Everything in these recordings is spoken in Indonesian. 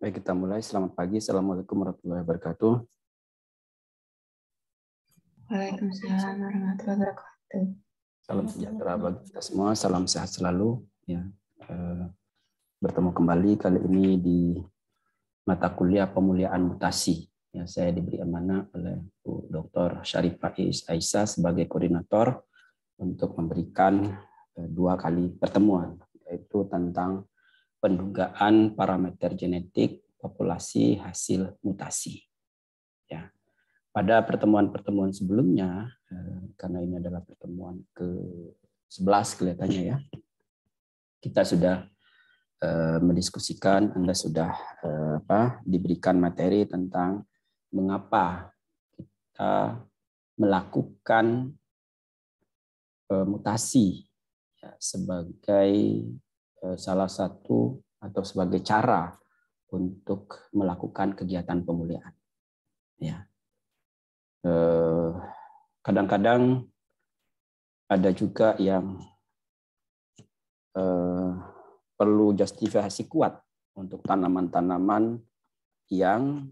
Baik, kita mulai. Selamat pagi. Assalamualaikum warahmatullahi wabarakatuh. Waalaikumsalam warahmatullahi wabarakatuh. Salam sejahtera bagi kita semua. Salam sehat selalu. Ya. Eh, bertemu kembali kali ini di mata kuliah pemuliaan mutasi. Ya, saya diberi amanah oleh Bu Dr. Syarifah Is Aisyah sebagai koordinator untuk memberikan eh, dua kali pertemuan yaitu tentang pendugaan parameter genetik populasi hasil mutasi. Ya. Pada pertemuan-pertemuan sebelumnya, eh, karena ini adalah pertemuan ke-11 kelihatannya ya, kita sudah eh, mendiskusikan, Anda sudah eh, apa, diberikan materi tentang mengapa kita melakukan mutasi ya, sebagai Eh, salah satu atau sebagai cara untuk melakukan kegiatan pemulihan. Ya. Eh, kadang-kadang ada juga yang eh, perlu justifikasi kuat untuk tanaman-tanaman yang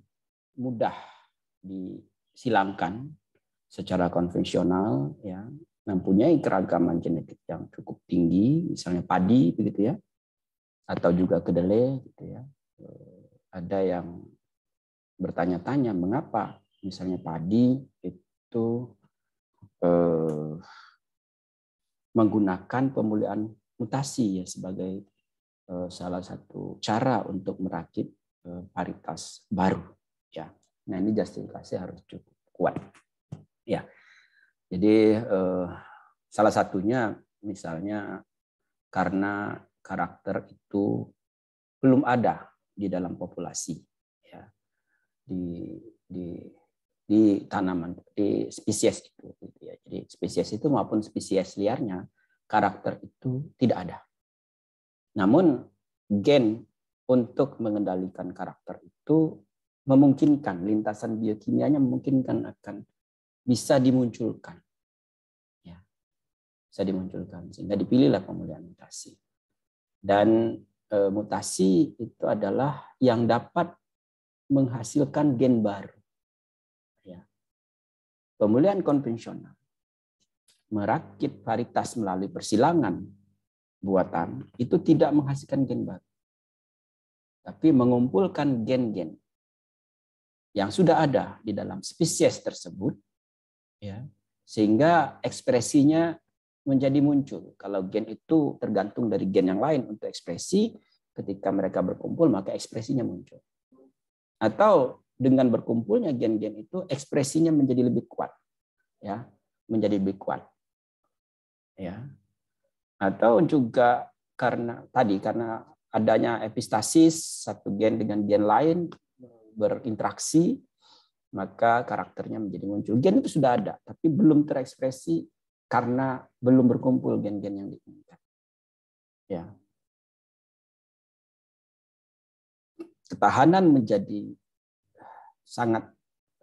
mudah disilangkan secara konvensional ya mempunyai keragaman genetik yang cukup tinggi, misalnya padi begitu ya, atau juga kedelai gitu ya. Eh, ada yang bertanya-tanya mengapa misalnya padi itu eh, menggunakan pemulihan mutasi ya sebagai eh, salah satu cara untuk merakit eh, paritas baru ya. Nah, ini justifikasi harus cukup kuat. Ya. Jadi eh, salah satunya misalnya karena karakter itu belum ada di dalam populasi ya di di di tanaman di spesies itu gitu ya. Jadi spesies itu maupun spesies liarnya karakter itu tidak ada. Namun gen untuk mengendalikan karakter itu memungkinkan lintasan biokimianya memungkinkan akan bisa dimunculkan. Ya. Bisa dimunculkan sehingga dipilihlah pemulihan mutasi. Dan e, mutasi itu adalah yang dapat menghasilkan gen baru. Ya. Pemulihan konvensional merakit varietas melalui persilangan buatan itu tidak menghasilkan gen baru. Tapi mengumpulkan gen-gen yang sudah ada di dalam spesies tersebut ya sehingga ekspresinya menjadi muncul. Kalau gen itu tergantung dari gen yang lain untuk ekspresi, ketika mereka berkumpul maka ekspresinya muncul. Atau dengan berkumpulnya gen-gen itu ekspresinya menjadi lebih kuat. Ya, menjadi lebih kuat. Ya. Atau juga karena tadi karena adanya epistasis satu gen dengan gen lain berinteraksi maka karakternya menjadi muncul. Gen itu sudah ada, tapi belum terekspresi karena belum berkumpul gen-gen yang diinginkan. Ya. Ketahanan menjadi eh, sangat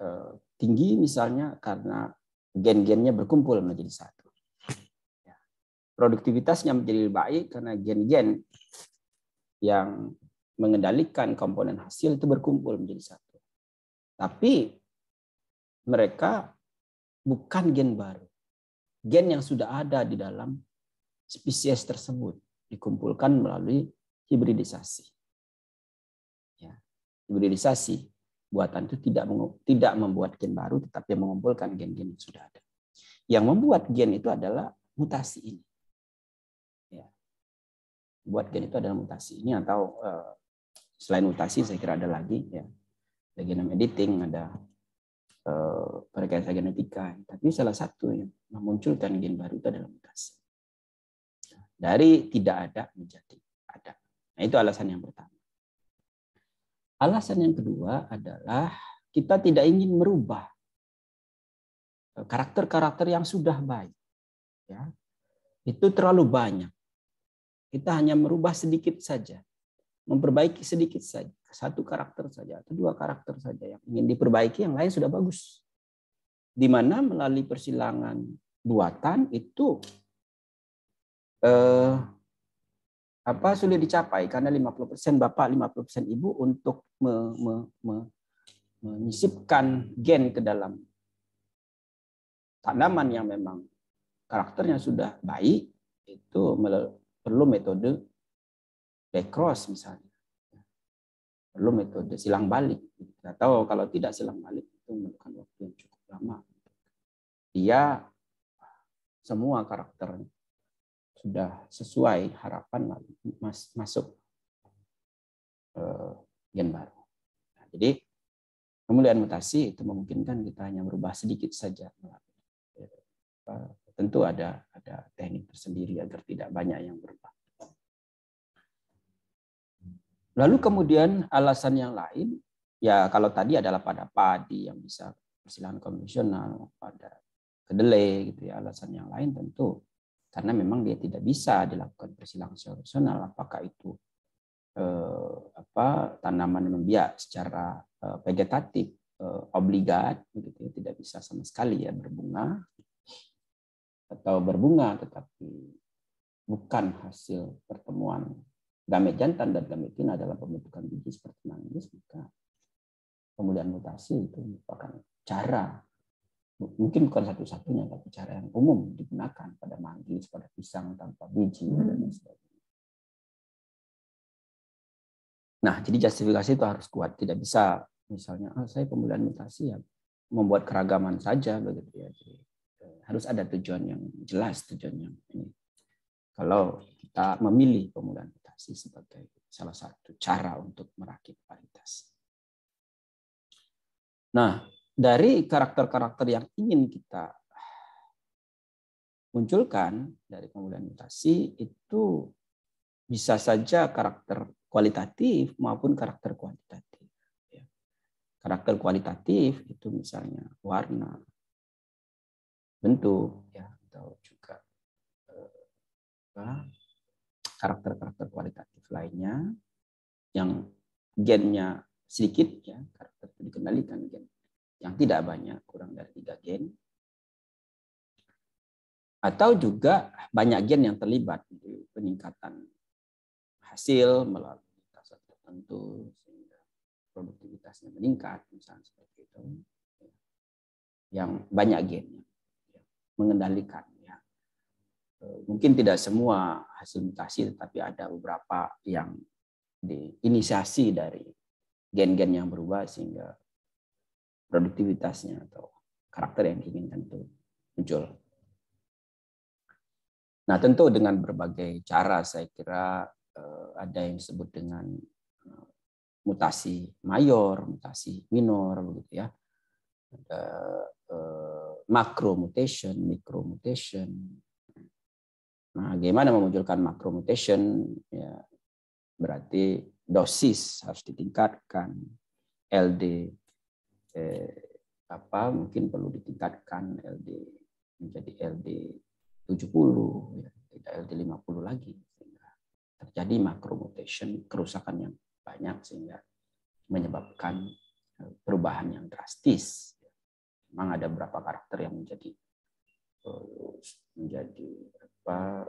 eh, tinggi misalnya karena gen-gennya berkumpul menjadi satu. Ya. Produktivitasnya menjadi lebih baik karena gen-gen yang mengendalikan komponen hasil itu berkumpul menjadi satu. Tapi mereka bukan gen baru. Gen yang sudah ada di dalam spesies tersebut dikumpulkan melalui hibridisasi. Ya, hibridisasi buatan itu tidak tidak membuat gen baru, tetapi mengumpulkan gen-gen yang sudah ada. Yang membuat gen itu adalah mutasi ini. Ya. Buat gen itu adalah mutasi ini atau eh, selain mutasi saya kira ada lagi ya ada genom editing, ada eh, genetika. Tapi salah satu yang memunculkan gen baru itu adalah mutasi. Dari tidak ada menjadi ada. Nah, itu alasan yang pertama. Alasan yang kedua adalah kita tidak ingin merubah eh, karakter-karakter yang sudah baik. Ya. Itu terlalu banyak. Kita hanya merubah sedikit saja, memperbaiki sedikit saja satu karakter saja atau dua karakter saja yang ingin diperbaiki, yang lain sudah bagus. Di mana melalui persilangan buatan itu eh, apa sulit dicapai karena 50% bapak, 50% ibu untuk me, me, me, menyisipkan gen ke dalam tanaman yang memang karakternya sudah baik itu perlu metode Backcross misalnya perlu metode silang balik atau kalau tidak silang balik itu memerlukan waktu yang cukup lama dia semua karakter sudah sesuai harapan mas, masuk eh, gen baru nah, jadi kemudian mutasi itu memungkinkan kita hanya merubah sedikit saja eh, tentu ada ada teknik tersendiri agar tidak banyak yang berubah Lalu kemudian alasan yang lain, ya kalau tadi adalah pada padi yang bisa persilangan konvensional, pada kedelai gitu ya. Alasan yang lain tentu karena memang dia tidak bisa dilakukan persilangan konvensional. Apakah itu eh, apa tanaman membiak secara eh, vegetatif eh, obligat gitu ya, tidak bisa sama sekali ya berbunga atau berbunga tetapi bukan hasil pertemuan gamet jantan dan betina dalam pembentukan biji seperti manggis, maka pemulihan mutasi itu merupakan cara mungkin bukan satu-satunya tapi cara yang umum digunakan pada manggis, pada pisang tanpa biji hmm. dan sebagainya. Nah, jadi justifikasi itu harus kuat, tidak bisa misalnya ah, saya pemulihan mutasi ya membuat keragaman saja begitu ya. Jadi, eh, harus ada tujuan yang jelas, tujuan yang ini. Kalau kita memilih pemulihan transaksi sebagai salah satu cara untuk merakit kualitas. Nah, dari karakter-karakter yang ingin kita munculkan dari pemulihan mutasi itu bisa saja karakter kualitatif maupun karakter kuantitatif. Ya. Karakter kualitatif itu misalnya warna, bentuk, ya, atau juga eh, karakter-karakter kualitatif lainnya yang gennya sedikit ya karakter itu dikendalikan gen yang tidak banyak kurang dari tiga gen atau juga banyak gen yang terlibat di peningkatan hasil melalui tasat tertentu sehingga produktivitasnya meningkat misalnya seperti itu ya. yang banyak gen ya, mengendalikan Eh, mungkin tidak semua hasil mutasi, tetapi ada beberapa yang diinisiasi dari gen-gen yang berubah sehingga produktivitasnya atau karakter yang diinginkan itu muncul. Nah tentu dengan berbagai cara saya kira eh, ada yang disebut dengan eh, mutasi mayor, mutasi minor, begitu ya. Ada makro mutation, mikro mutation, Nah, bagaimana memunculkan macro mutation? Ya, berarti dosis harus ditingkatkan, LD eh, apa mungkin perlu ditingkatkan LD menjadi LD 70 ya, tidak LD 50 lagi sehingga terjadi macro mutation kerusakan yang banyak sehingga menyebabkan eh, perubahan yang drastis. Memang ada beberapa karakter yang menjadi eh, menjadi apa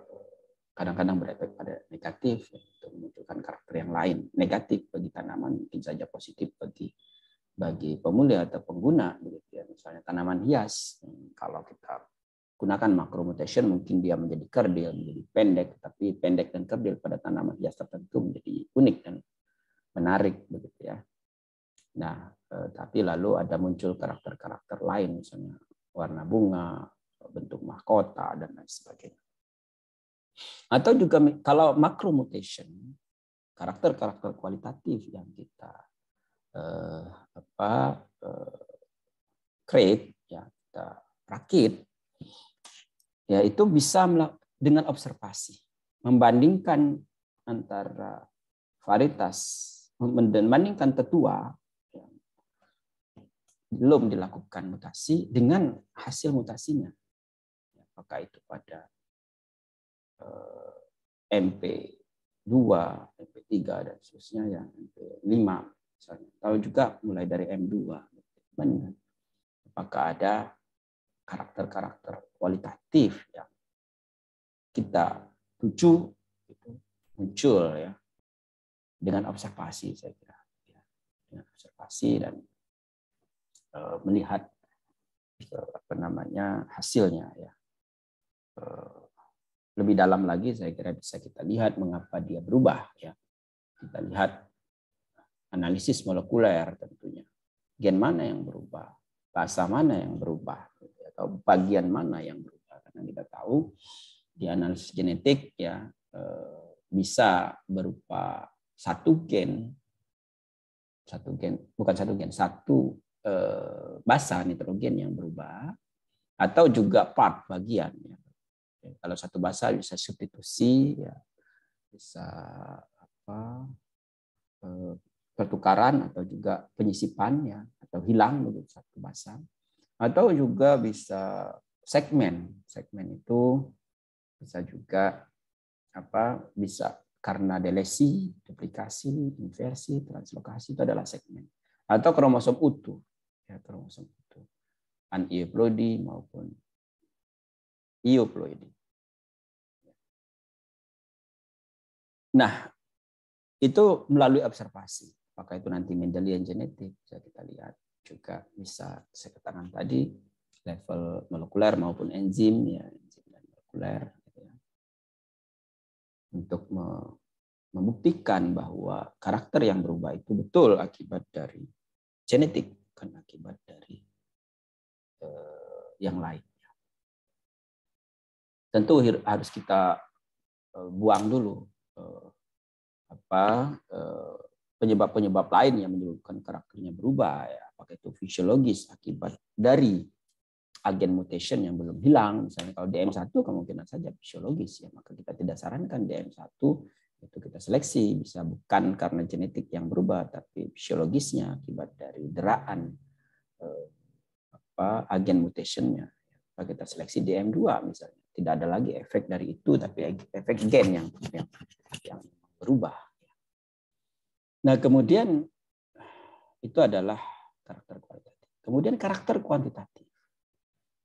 kadang-kadang berefek pada negatif ya, untuk memunculkan karakter yang lain negatif bagi tanaman mungkin saja positif bagi bagi pemulia atau pengguna begitu ya misalnya tanaman hias hmm, kalau kita gunakan macro mutation mungkin dia menjadi kerdil menjadi pendek tapi pendek dan kerdil pada tanaman hias tertentu menjadi unik dan menarik begitu ya nah eh, tapi lalu ada muncul karakter-karakter lain misalnya warna bunga bentuk mahkota dan lain sebagainya atau juga kalau macro mutation, karakter-karakter kualitatif yang kita uh, apa uh, create ya kita rakit ya itu bisa dengan observasi membandingkan antara varietas membandingkan tetua yang belum dilakukan mutasi dengan hasil mutasinya ya, apakah itu pada MP2, eh, MP3 dan seterusnya yang MP5 misalnya. Lalu juga mulai dari M2 bandingkan apakah ada karakter-karakter kualitatif yang kita tuju itu muncul ya dengan observasi saya kira ya, dengan observasi dan e, melihat e, apa namanya hasilnya ya e, lebih dalam lagi saya kira bisa kita lihat mengapa dia berubah ya. Kita lihat analisis molekuler tentunya. Gen mana yang berubah? Bahasa mana yang berubah? Atau bagian mana yang berubah? Karena kita tahu di analisis genetik ya eh, bisa berupa satu gen satu gen bukan satu gen satu eh, basa nitrogen yang berubah atau juga part bagian ya kalau satu bahasa bisa substitusi, ya. bisa apa eh, pertukaran atau juga penyisipan ya atau hilang begitu satu bahasa atau juga bisa segmen segmen itu bisa juga apa bisa karena delesi duplikasi inversi translokasi itu adalah segmen atau kromosom utuh ya kromosom utuh aneuploidy maupun euploidy Nah, itu melalui observasi. Apakah itu nanti Mendelian genetik bisa kita lihat juga bisa saya tadi level molekuler maupun enzim ya enzim dan molekuler gitu ya. untuk membuktikan bahwa karakter yang berubah itu betul akibat dari genetik bukan akibat dari eh, yang lain tentu harus kita eh, buang dulu eh, apa eh, penyebab-penyebab lain yang menyebabkan karakternya berubah ya apakah itu fisiologis akibat dari agen mutation yang belum hilang misalnya kalau DM1 kemungkinan saja fisiologis ya maka kita tidak sarankan DM1 itu kita seleksi bisa bukan karena genetik yang berubah tapi fisiologisnya akibat dari deraan eh, apa agen mutationnya kalau kita seleksi DM2 misalnya tidak ada lagi efek dari itu tapi efek gen yang yang, yang berubah. Nah kemudian itu adalah karakter kualitatif. Kemudian karakter kuantitatif.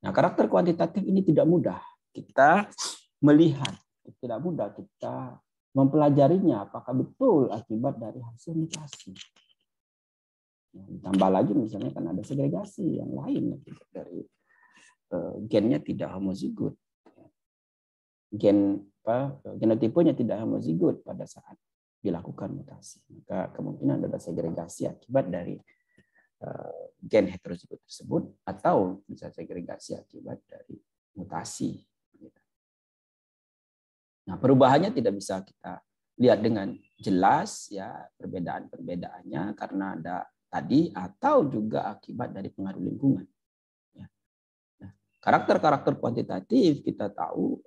Nah karakter kuantitatif ini tidak mudah kita melihat, tidak mudah kita mempelajarinya apakah betul akibat dari hasil mutasi. Nah, ditambah lagi misalnya kan ada segregasi yang lain dari uh, gennya tidak homozigot. Gen apa genotipenya tidak homozigot pada saat dilakukan mutasi. Maka kemungkinan ada segregasi akibat dari eh, gen heterozigot tersebut atau bisa segregasi akibat dari mutasi. Nah, perubahannya tidak bisa kita lihat dengan jelas ya perbedaan-perbedaannya karena ada tadi atau juga akibat dari pengaruh lingkungan. Ya. Nah, karakter-karakter kuantitatif kita tahu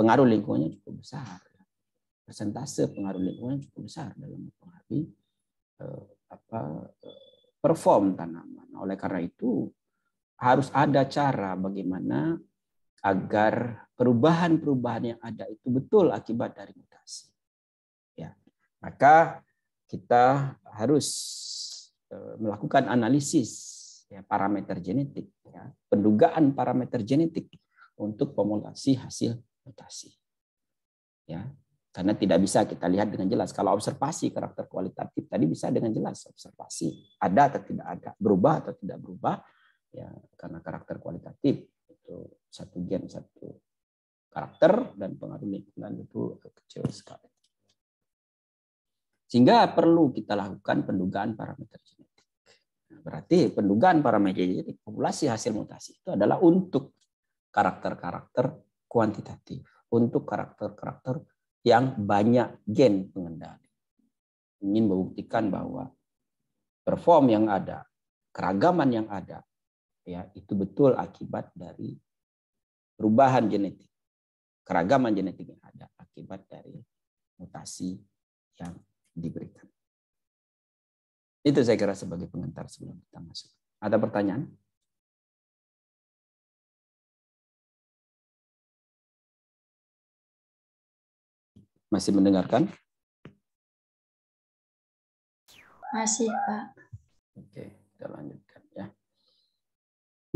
pengaruh lingkungannya cukup besar. Persentase pengaruh lingkungan cukup besar dalam mempengaruhi eh, apa eh, perform tanaman. Oleh karena itu harus ada cara bagaimana agar perubahan-perubahan yang ada itu betul akibat dari mutasi. Ya. Maka kita harus eh, melakukan analisis ya, parameter genetik, ya, pendugaan parameter genetik untuk pemulasi hasil mutasi. Ya, karena tidak bisa kita lihat dengan jelas. Kalau observasi karakter kualitatif tadi bisa dengan jelas observasi ada atau tidak ada, berubah atau tidak berubah, ya karena karakter kualitatif itu satu gen satu karakter dan pengaruh lingkungan itu kecil sekali. Sehingga perlu kita lakukan pendugaan parameter genetik. Nah, berarti pendugaan parameter genetik populasi hasil mutasi itu adalah untuk karakter-karakter kuantitatif untuk karakter-karakter yang banyak gen pengendali. Ingin membuktikan bahwa perform yang ada, keragaman yang ada, ya itu betul akibat dari perubahan genetik, keragaman genetik yang ada akibat dari mutasi yang diberikan. Itu saya kira sebagai pengantar sebelum kita masuk. Ada pertanyaan? Masih mendengarkan? Masih, Pak. Oke, kita lanjutkan ya.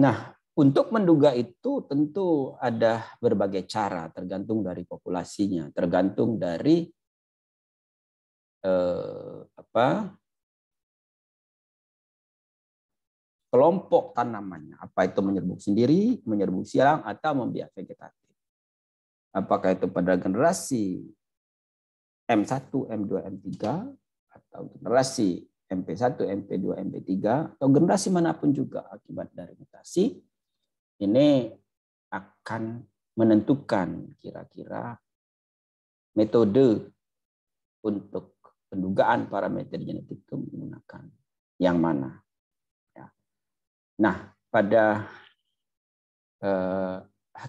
Nah, untuk menduga itu tentu ada berbagai cara tergantung dari populasinya, tergantung dari eh, apa kelompok tanamannya, apa itu menyerbuk sendiri, menyerbuk silang atau membiak vegetatif. Apakah itu pada generasi, M1, M2, M3 atau generasi MP1, MP2, MP3 atau generasi manapun juga akibat dari mutasi ini akan menentukan kira-kira metode untuk pendugaan parameter genetik itu menggunakan yang mana. Ya. Nah, pada eh,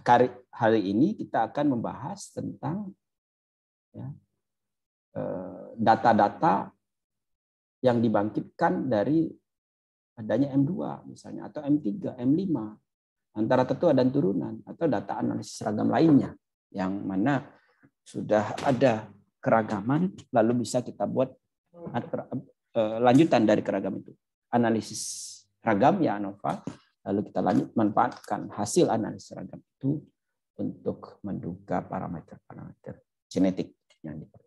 hari, hari ini kita akan membahas tentang ya, Eh, data-data yang dibangkitkan dari adanya M2 misalnya atau M3, M5 antara tetua dan turunan atau data analisis ragam lainnya yang mana sudah ada keragaman lalu bisa kita buat eh, lanjutan dari keragam itu. Analisis ragam ya ANOVA lalu kita lanjut manfaatkan hasil analisis ragam itu untuk menduga parameter-parameter genetik yang diperlukan.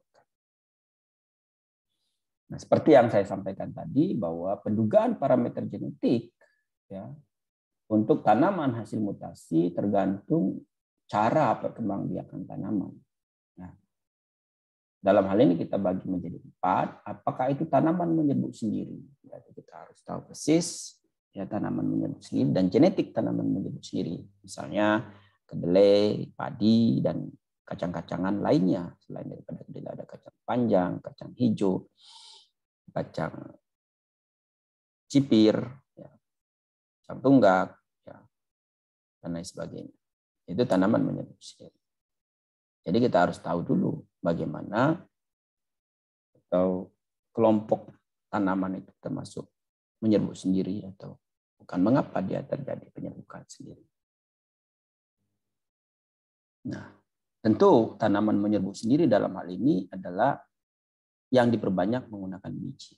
Nah, seperti yang saya sampaikan tadi bahwa pendugaan parameter genetik ya untuk tanaman hasil mutasi tergantung cara perkembangbiakan tanaman. Nah, dalam hal ini kita bagi menjadi empat. Apakah itu tanaman menyebut sendiri? Ya, kita harus tahu persis ya tanaman menyebut sendiri dan genetik tanaman menyebut sendiri. Misalnya kedelai, padi, dan kacang-kacangan lainnya selain daripada kedelai ada kacang panjang, kacang hijau kacang cipir, ya, kacang tunggak, ya, dan lain sebagainya. Itu tanaman menyerap sirih. Jadi kita harus tahu dulu bagaimana atau kelompok tanaman itu termasuk menyerbu sendiri atau bukan mengapa dia terjadi penyerbukan sendiri. Nah, tentu tanaman menyerbu sendiri dalam hal ini adalah yang diperbanyak menggunakan biji.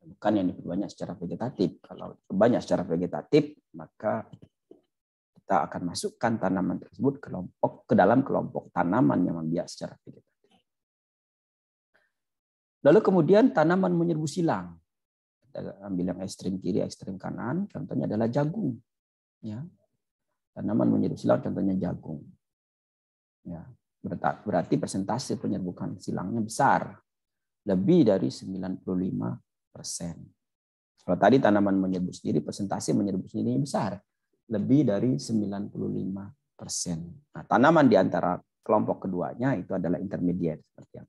Bukan yang diperbanyak secara vegetatif. Kalau diperbanyak secara vegetatif, maka kita akan masukkan tanaman tersebut ke kelompok ke dalam kelompok tanaman yang membiak secara vegetatif. Lalu kemudian tanaman menyerbu silang. Kita ambil yang ekstrim kiri, ekstrim kanan. Contohnya adalah jagung. Ya. Tanaman menyerbu silang contohnya jagung. Ya, berarti persentase penyerbukan silangnya besar lebih dari 95 persen. Kalau tadi tanaman menyerbu sendiri, persentase menyerbu sendiri besar, lebih dari 95 persen. Nah, tanaman di antara kelompok keduanya itu adalah intermediate seperti yang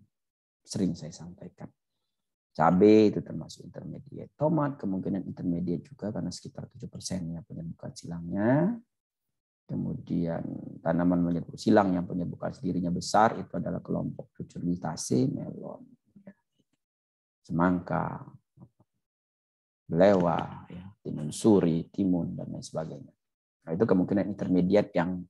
sering saya sampaikan. Cabai itu termasuk intermediate. Tomat kemungkinan intermediate juga karena sekitar tujuh persen yang punya silangnya. Kemudian tanaman menyerbu silang yang punya sendirinya besar itu adalah kelompok cucurbitacea melon semangka, lewa, ya, timun suri, timun, dan lain sebagainya. Nah, itu kemungkinan intermediat yang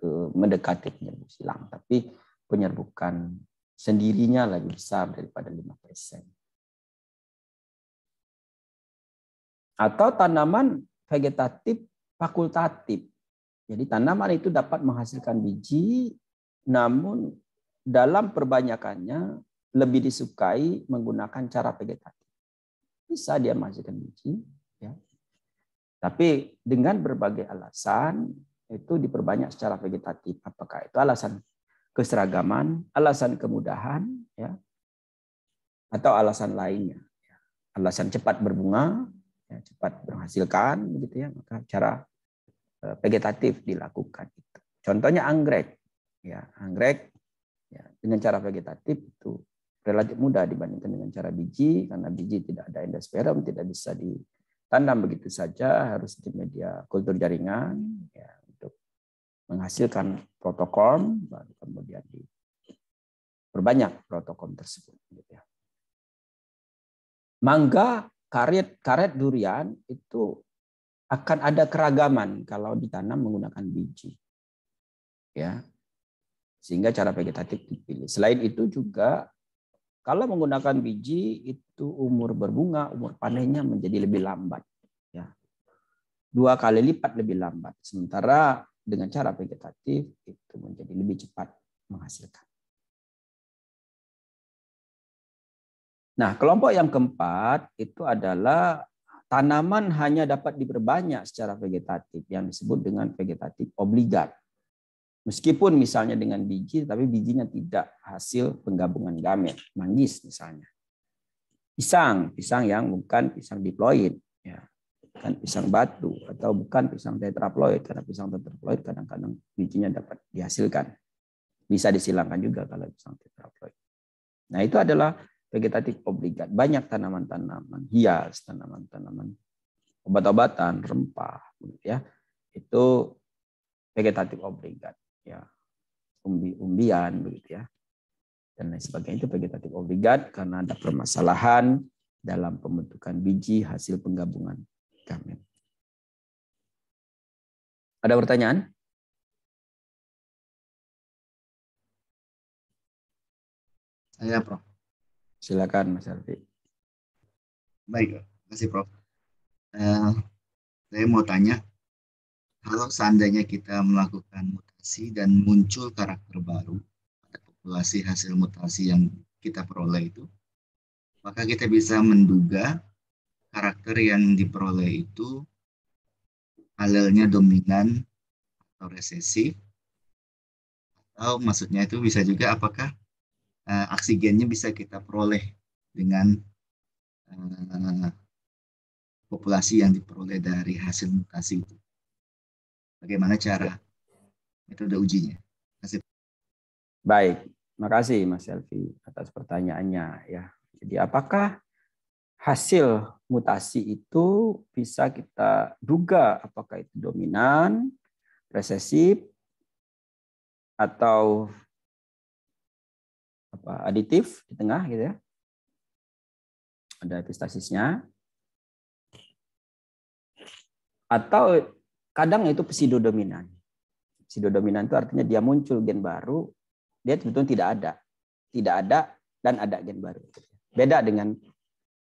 e, mendekati penyerbuk silang. Tapi penyerbukan sendirinya lebih besar daripada 5%. Atau tanaman vegetatif fakultatif. Jadi tanaman itu dapat menghasilkan biji, namun dalam perbanyakannya lebih disukai menggunakan cara vegetatif. Bisa dia masukkan biji, ya. Tapi dengan berbagai alasan itu diperbanyak secara vegetatif. Apakah itu alasan keseragaman, alasan kemudahan, ya, atau alasan lainnya? Ya. Alasan cepat berbunga, ya, cepat berhasilkan, begitu ya. Maka cara vegetatif eh, dilakukan itu. Contohnya anggrek, ya anggrek ya, dengan cara vegetatif itu relatif mudah dibandingkan dengan cara biji karena biji tidak ada endosperm tidak bisa ditanam begitu saja harus di media kultur jaringan ya, untuk menghasilkan protokol baru kemudian diperbanyak protokol tersebut gitu ya. Mangga karet karet durian itu akan ada keragaman kalau ditanam menggunakan biji ya sehingga cara vegetatif dipilih. Selain itu juga kalau menggunakan biji itu umur berbunga, umur panennya menjadi lebih lambat. Ya. Dua kali lipat lebih lambat. Sementara dengan cara vegetatif itu menjadi lebih cepat menghasilkan. Nah, kelompok yang keempat itu adalah tanaman hanya dapat diperbanyak secara vegetatif yang disebut dengan vegetatif obligat. Meskipun misalnya dengan biji, tapi bijinya tidak hasil penggabungan gamet, manggis misalnya. Pisang, pisang yang bukan pisang diploid, ya, bukan pisang batu atau bukan pisang tetraploid karena pisang tetraploid kadang-kadang bijinya dapat dihasilkan. Bisa disilangkan juga kalau pisang tetraploid. Nah itu adalah vegetatif obligat. Banyak tanaman-tanaman hias, tanaman-tanaman obat-obatan, rempah, ya itu vegetatif obligat ya umbi-umbian begitu ya dan lain sebagainya itu vegetatif obligat karena ada permasalahan dalam pembentukan biji hasil penggabungan gamet. Ada pertanyaan? Saya, Prof. Silakan, Mas Alfi. Baik, kasih Prof. Eh, saya mau tanya, kalau seandainya kita melakukan mutasi mutasi dan muncul karakter baru pada populasi hasil mutasi yang kita peroleh itu, maka kita bisa menduga karakter yang diperoleh itu alelnya dominan atau resesif atau maksudnya itu bisa juga apakah uh, eh, aksigennya bisa kita peroleh dengan uh, populasi yang diperoleh dari hasil mutasi itu. Bagaimana cara metode ujinya. Kasih. Baik, kasih Mas Elvi atas pertanyaannya ya. Jadi apakah hasil mutasi itu bisa kita duga apakah itu dominan, resesif atau apa aditif di tengah gitu ya. Ada epistasisnya. Atau kadang itu pseudodominan. Sido dominan itu artinya dia muncul gen baru, dia sebetulnya tidak ada. Tidak ada dan ada gen baru. Beda dengan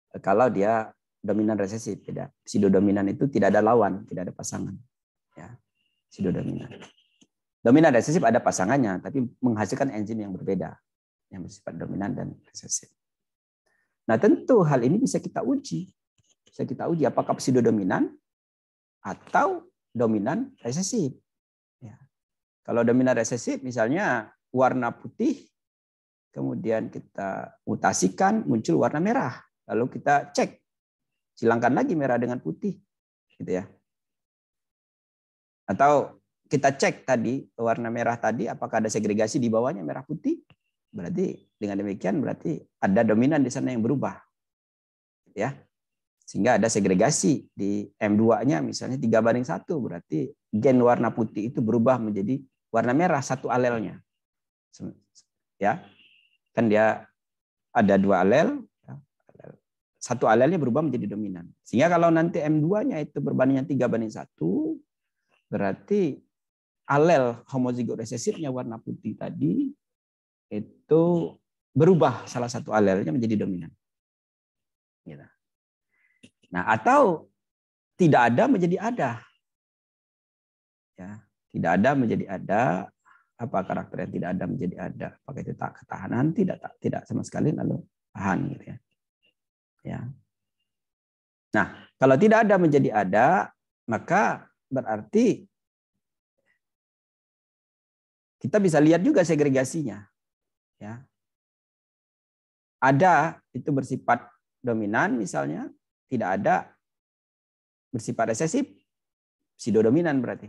e, kalau dia dominan resesif, beda. dominan itu tidak ada lawan, tidak ada pasangan. Ya. Pseudodominan. Dominan resesif ada pasangannya, tapi menghasilkan enzim yang berbeda yang bersifat dominan dan resesif. Nah, tentu hal ini bisa kita uji. Bisa kita uji apakah dominan atau dominan resesif. Kalau dominan resesif misalnya warna putih, kemudian kita mutasikan muncul warna merah. Lalu kita cek, silangkan lagi merah dengan putih, gitu ya. Atau kita cek tadi warna merah tadi apakah ada segregasi di bawahnya merah putih? Berarti dengan demikian berarti ada dominan di sana yang berubah. Gitu ya sehingga ada segregasi di M2-nya misalnya 3 banding 1 berarti gen warna putih itu berubah menjadi warna merah satu alelnya. Ya. Kan dia ada dua ya. alel, satu alelnya berubah menjadi dominan. Sehingga kalau nanti M2-nya itu berbandingnya tiga banding satu, berarti alel homozigot resesifnya warna putih tadi itu berubah salah satu alelnya menjadi dominan. Gitu. Nah, atau tidak ada menjadi ada. Ya. Tidak ada menjadi ada, apa karakter yang tidak ada menjadi ada. pakai itu tak ketahanan? Tidak, tak, tidak sama sekali lalu tahan gitu ya. ya. Nah, kalau tidak ada menjadi ada, maka berarti kita bisa lihat juga segregasinya. Ya. Ada itu bersifat dominan misalnya, tidak ada bersifat resesif, sido dominan berarti.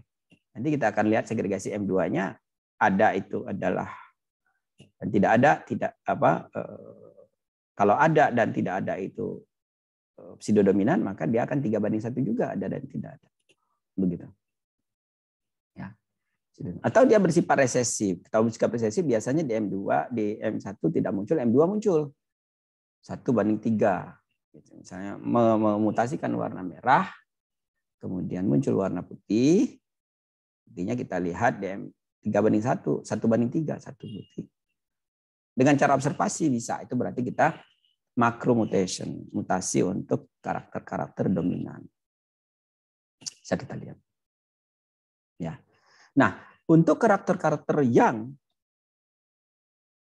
Nanti kita akan lihat segregasi M2-nya ada itu adalah dan tidak ada tidak apa eh, kalau ada dan tidak ada itu eh, dominan maka dia akan tiga banding satu juga ada dan tidak ada begitu ya atau dia bersifat resesif kalau bersifat resesif biasanya di M2 di M1 tidak muncul M2 muncul satu banding tiga gitu. misalnya memutasikan warna merah kemudian muncul warna putih Buktinya kita lihat DM 3 banding 1, 1 banding 3, satu bukti. Dengan cara observasi bisa, itu berarti kita macro mutation, mutasi untuk karakter-karakter dominan. Bisa kita lihat. Ya. Nah, untuk karakter-karakter yang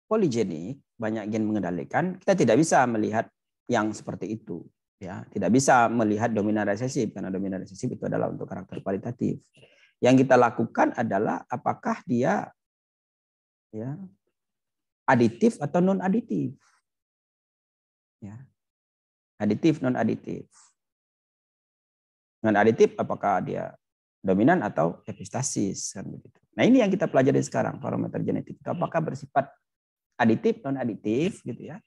poligenik, banyak gen mengendalikan, kita tidak bisa melihat yang seperti itu ya tidak bisa melihat dominan resesif karena dominan resesif itu adalah untuk karakter kualitatif yang kita lakukan adalah apakah dia ya aditif atau non aditif. Ya. Aditif non aditif. Non aditif apakah dia dominan atau epistasis kan begitu. Nah, ini yang kita pelajari sekarang parameter genetik apakah bersifat aditif non aditif gitu ya.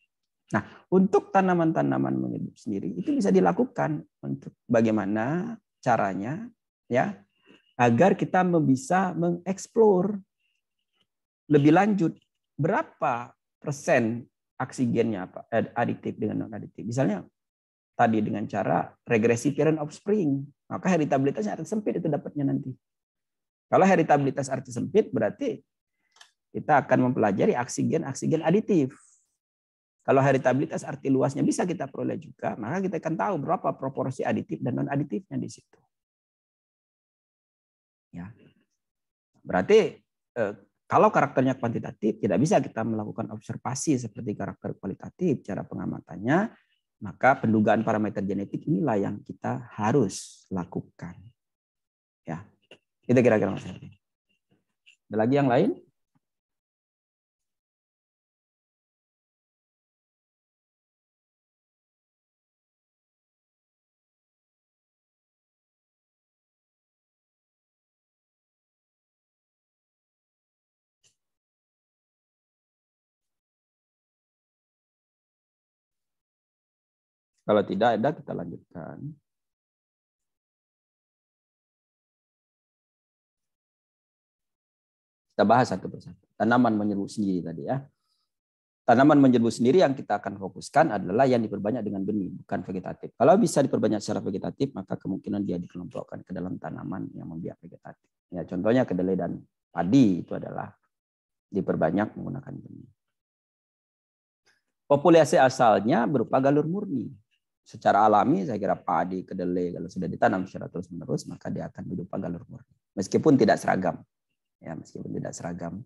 Nah, untuk tanaman-tanaman menghidup sendiri itu bisa dilakukan untuk bagaimana caranya ya agar kita bisa mengeksplor lebih lanjut berapa persen oksigennya apa aditif dengan non aditif. Misalnya tadi dengan cara regresi parent spring maka heritabilitasnya akan sempit itu dapatnya nanti. Kalau heritabilitas arti sempit berarti kita akan mempelajari oksigen-oksigen aditif. Kalau heritabilitas arti luasnya bisa kita peroleh juga, maka kita akan tahu berapa proporsi aditif dan non aditifnya di situ. Ya. Berarti eh, kalau karakternya kuantitatif tidak bisa kita melakukan observasi seperti karakter kualitatif cara pengamatannya, maka pendugaan parameter genetik inilah yang kita harus lakukan. Ya. Itu kira-kira Mas Ada lagi yang lain? Kalau tidak ada, kita lanjutkan. Kita bahas satu persatu. Tanaman menyerbu sendiri tadi ya. Tanaman menyerbu sendiri yang kita akan fokuskan adalah yang diperbanyak dengan benih, bukan vegetatif. Kalau bisa diperbanyak secara vegetatif, maka kemungkinan dia dikelompokkan ke dalam tanaman yang membiak vegetatif. Ya, contohnya kedelai dan padi itu adalah diperbanyak menggunakan benih. Populasi asalnya berupa galur murni secara alami saya kira padi, kedelai kalau sudah ditanam secara terus-menerus maka dia akan hidup galur murni. Meskipun tidak seragam. Ya, meskipun tidak seragam.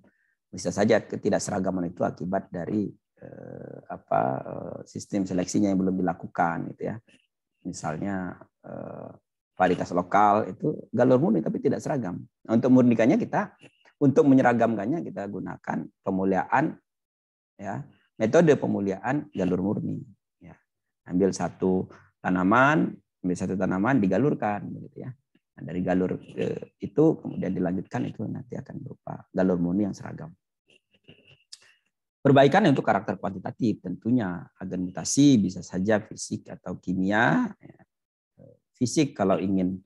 Bisa saja ketidakseragaman itu akibat dari eh, apa eh, sistem seleksinya yang belum dilakukan gitu ya. Misalnya eh, varietas lokal itu galur murni tapi tidak seragam. Nah, untuk murnikannya kita untuk menyeragamkannya kita gunakan pemuliaan ya, metode pemuliaan galur murni ambil satu tanaman, ambil satu tanaman digalurkan begitu ya. Nah, dari galur ke itu kemudian dilanjutkan itu nanti akan berupa galur murni yang seragam. Perbaikan untuk karakter kuantitatif tentunya agen mutasi bisa saja fisik atau kimia. Ya. Fisik kalau ingin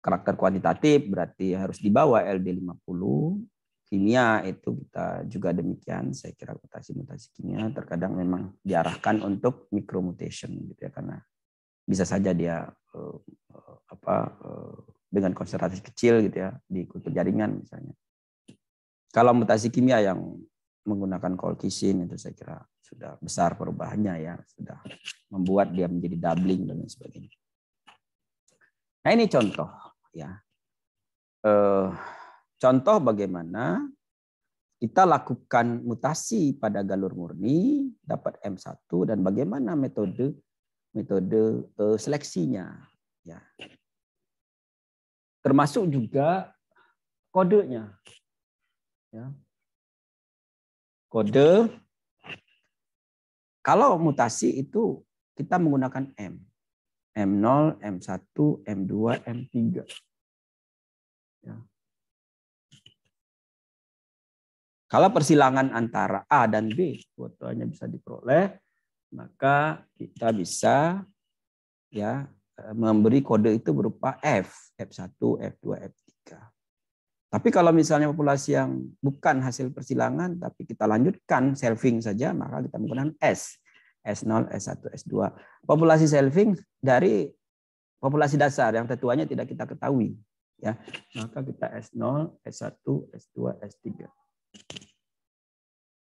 karakter kuantitatif berarti harus dibawa LD50 kimia itu kita juga demikian saya kira mutasi mutasi kimia terkadang memang diarahkan untuk micromutation gitu ya karena bisa saja dia eh, apa eh, dengan konsentrasi kecil gitu ya di kutub jaringan misalnya kalau mutasi kimia yang menggunakan colchicine itu saya kira sudah besar perubahannya ya sudah membuat dia menjadi doubling dan lain sebagainya nah ini contoh ya eh, Contoh bagaimana kita lakukan mutasi pada galur murni dapat M1 dan bagaimana metode metode eh, seleksinya ya. Termasuk juga kodenya. Ya. Kode kalau mutasi itu kita menggunakan M. M0, M1, M2, M3. Ya. Kalau persilangan antara A dan B fotonya bisa diperoleh, maka kita bisa ya eh, memberi kode itu berupa F, F1, F2, F3. Tapi kalau misalnya populasi yang bukan hasil persilangan, tapi kita lanjutkan selfing saja, maka kita menggunakan S. S0, S1, S2. Populasi selfing dari populasi dasar yang tetuanya tidak kita ketahui. ya Maka kita S0, S1, S2, S3.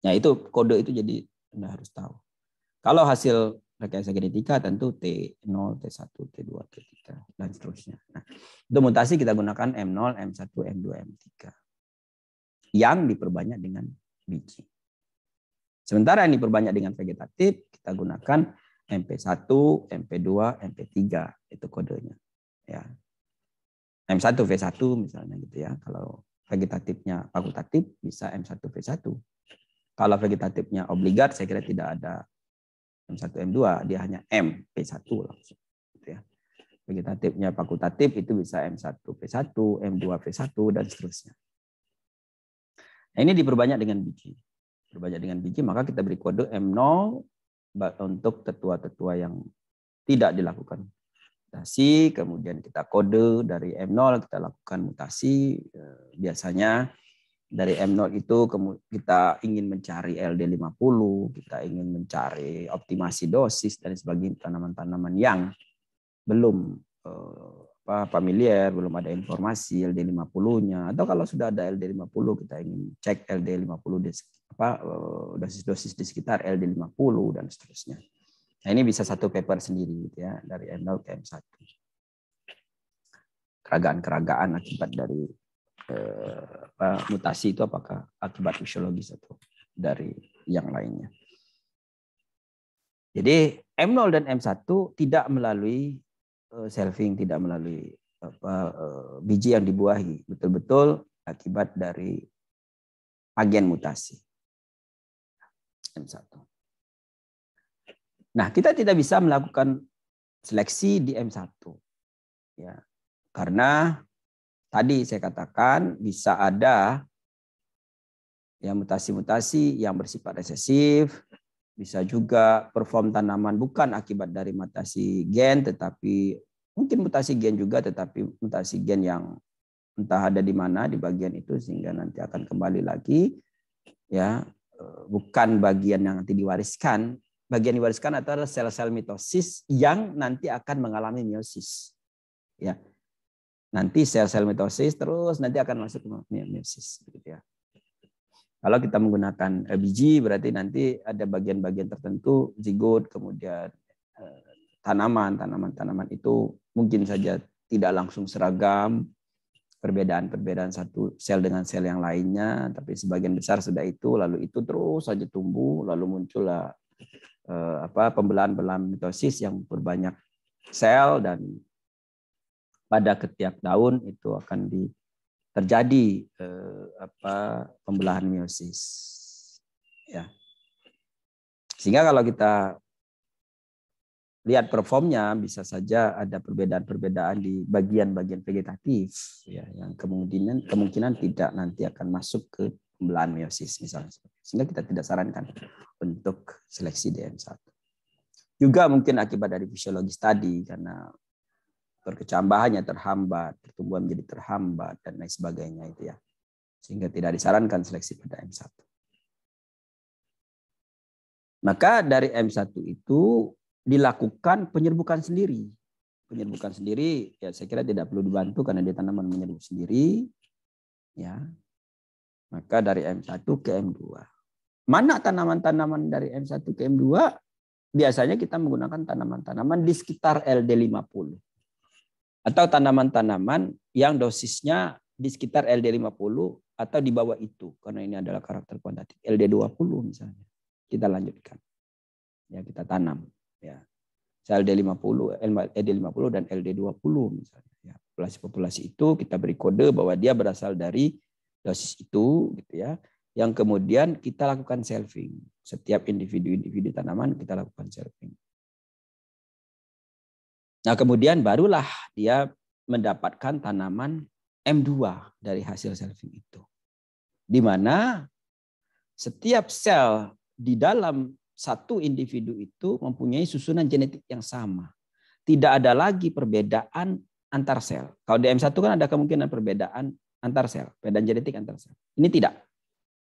Nah itu kode itu jadi Anda harus tahu. Kalau hasil rekayasa genetika tentu T0, T1, T2, T3 dan seterusnya. Nah, untuk mutasi kita gunakan M0, M1, M2, M3. Yang diperbanyak dengan biji. Sementara yang diperbanyak dengan vegetatif kita gunakan MP1, MP2, MP3 itu kodenya. Ya. M1 V1 misalnya gitu ya. Kalau vegetatifnya fakultatif bisa M1 V1 kalau vegetatifnya obligat, saya kira tidak ada M1, M2, dia hanya M, P1 langsung. Gitu ya. Vegetatifnya fakultatif itu bisa M1, P1, M2, P1, dan seterusnya. Nah, ini diperbanyak dengan biji. Diperbanyak dengan biji, maka kita beri kode M0 untuk tetua-tetua yang tidak dilakukan mutasi, kemudian kita kode dari M0, kita lakukan mutasi. Eh, biasanya dari M0 itu kita ingin mencari LD50, kita ingin mencari optimasi dosis dan sebagian tanaman-tanaman yang belum eh, apa, familiar, belum ada informasi LD50-nya atau kalau sudah ada LD50 kita ingin cek LD50 di eh, dosis-dosis di sekitar LD50 dan seterusnya. Nah, ini bisa satu paper sendiri gitu ya dari M0 ke M1. Keragaan-keragaan akibat dari eh, mutasi itu apakah akibat fisiologis atau dari yang lainnya. Jadi M0 dan M1 tidak melalui eh, selfing, tidak melalui apa, eh, biji yang dibuahi, betul-betul akibat dari agen mutasi M1. Nah, kita tidak bisa melakukan seleksi di M1. Ya, karena Tadi saya katakan bisa ada yang mutasi-mutasi yang bersifat resesif, bisa juga perform tanaman bukan akibat dari mutasi gen tetapi mungkin mutasi gen juga tetapi mutasi gen yang entah ada di mana di bagian itu sehingga nanti akan kembali lagi ya eh, bukan bagian yang nanti diwariskan bagian diwariskan adalah sel-sel mitosis yang nanti akan mengalami meiosis, ya nanti sel-sel mitosis terus nanti akan masuk ke meiosis gitu ya. Kalau kita menggunakan eh, biji berarti nanti ada bagian-bagian tertentu zigot kemudian eh, tanaman tanaman-tanaman itu mungkin saja tidak langsung seragam perbedaan-perbedaan satu sel dengan sel yang lainnya tapi sebagian besar sudah itu lalu itu terus saja tumbuh lalu muncullah eh, apa pembelahan-pembelahan mitosis yang berbanyak sel dan pada ketiak daun itu akan di, terjadi eh, apa pembelahan meiosis. Ya. Sehingga kalau kita lihat performnya bisa saja ada perbedaan-perbedaan di bagian-bagian vegetatif ya yang kemungkinan kemungkinan tidak nanti akan masuk ke pembelahan meiosis misalnya sehingga kita tidak sarankan untuk seleksi DM1. Juga mungkin akibat dari fisiologis tadi karena perkecambahannya terhambat, pertumbuhan menjadi terhambat dan lain sebagainya itu ya. Sehingga tidak disarankan seleksi pada M1. Maka dari M1 itu dilakukan penyerbukan sendiri. Penyerbukan sendiri ya saya kira tidak perlu dibantu karena dia tanaman menyerbuk sendiri ya. Maka dari M1 ke M2. Mana tanaman-tanaman dari M1 ke M2? Biasanya kita menggunakan tanaman-tanaman di sekitar LD50 atau tanaman-tanaman yang dosisnya di sekitar LD50 atau di bawah itu karena ini adalah karakter kuantitatif LD20 misalnya. Kita lanjutkan. Ya, kita tanam ya. LD50, LD50 dan LD20 misalnya ya. Populasi-populasi itu kita beri kode bahwa dia berasal dari dosis itu gitu ya. Yang kemudian kita lakukan selfing. Setiap individu-individu tanaman kita lakukan selfing. Nah, kemudian barulah dia mendapatkan tanaman M2 dari hasil selfing itu. Di mana setiap sel di dalam satu individu itu mempunyai susunan genetik yang sama. Tidak ada lagi perbedaan antar sel. Kalau DM1 kan ada kemungkinan perbedaan antar sel, perbedaan genetik antar sel. Ini tidak.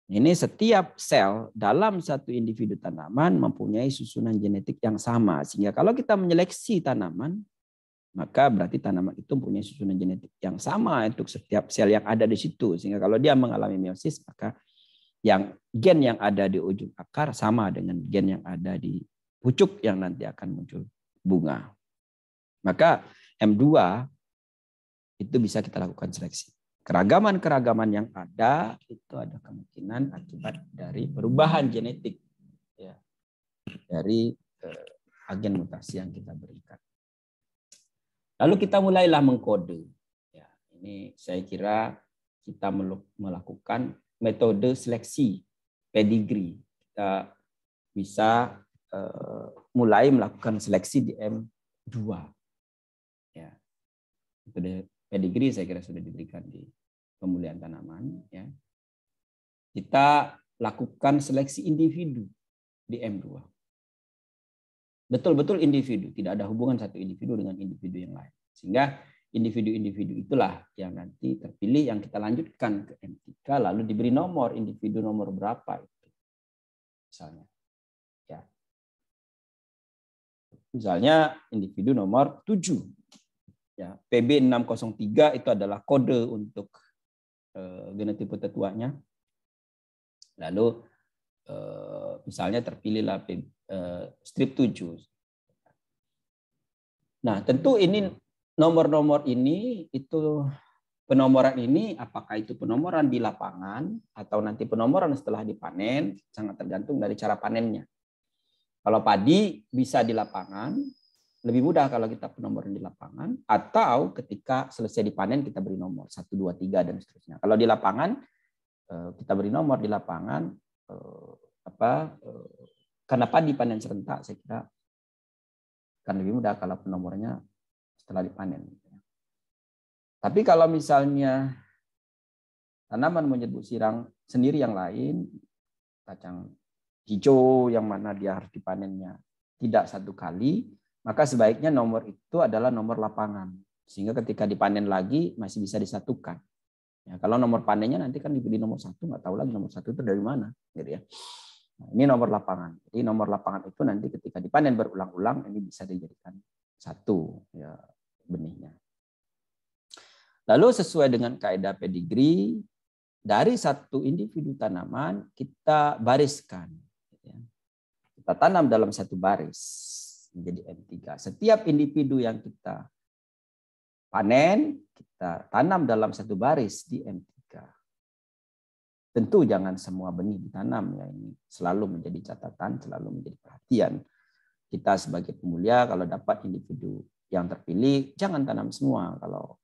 Ini setiap sel dalam satu individu tanaman mempunyai susunan genetik yang sama. Sehingga kalau kita menyeleksi tanaman, maka berarti tanaman itu mempunyai susunan genetik yang sama untuk setiap sel yang ada di situ. Sehingga kalau dia mengalami meiosis, maka yang gen yang ada di ujung akar sama dengan gen yang ada di pucuk yang nanti akan muncul bunga. Maka M2 itu bisa kita lakukan seleksi keragaman-keragaman yang ada itu ada kemungkinan akibat dari perubahan genetik ya, dari eh, agen mutasi yang kita berikan. Lalu kita mulailah mengkode. Ya, ini saya kira kita melakukan metode seleksi pedigree. Kita bisa eh, mulai melakukan seleksi di M2. Ya, pedigree saya kira sudah diberikan di pemulihan tanaman ya. Kita lakukan seleksi individu di M2. Betul-betul individu, tidak ada hubungan satu individu dengan individu yang lain. Sehingga individu-individu itulah yang nanti terpilih yang kita lanjutkan ke M3 lalu diberi nomor individu nomor berapa itu misalnya ya misalnya individu nomor 7 ya PB603 itu adalah kode untuk Eh, genetipe tetuanya. Lalu eh, misalnya terpilihlah eh, strip 7. Nah, tentu ini nomor-nomor ini itu penomoran ini apakah itu penomoran di lapangan atau nanti penomoran setelah dipanen sangat tergantung dari cara panennya. Kalau padi bisa di lapangan, lebih mudah kalau kita penomoran di lapangan atau ketika selesai dipanen kita beri nomor 1 2 3 dan seterusnya. Kalau di lapangan eh, kita beri nomor di lapangan eh, apa eh, karena padi serentak saya kira kan lebih mudah kalau penomornya setelah dipanen. Gitu ya. Tapi kalau misalnya tanaman menyebut sirang sendiri yang lain, kacang hijau yang mana dia harus dipanennya tidak satu kali, maka sebaiknya nomor itu adalah nomor lapangan sehingga ketika dipanen lagi masih bisa disatukan. Ya, kalau nomor panennya nanti kan dipilih nomor satu nggak tahu lagi nomor satu itu dari mana, gitu ya. Nah, ini nomor lapangan. Jadi nomor lapangan itu nanti ketika dipanen berulang-ulang ini bisa dijadikan satu ya, benihnya. Lalu sesuai dengan kaidah pedigree dari satu individu tanaman kita bariskan. Gitu ya. Kita tanam dalam satu baris menjadi M3. Setiap individu yang kita panen, kita tanam dalam satu baris di M3. Tentu jangan semua benih ditanam ya ini selalu menjadi catatan, selalu menjadi perhatian kita sebagai pemulia kalau dapat individu yang terpilih jangan tanam semua kalau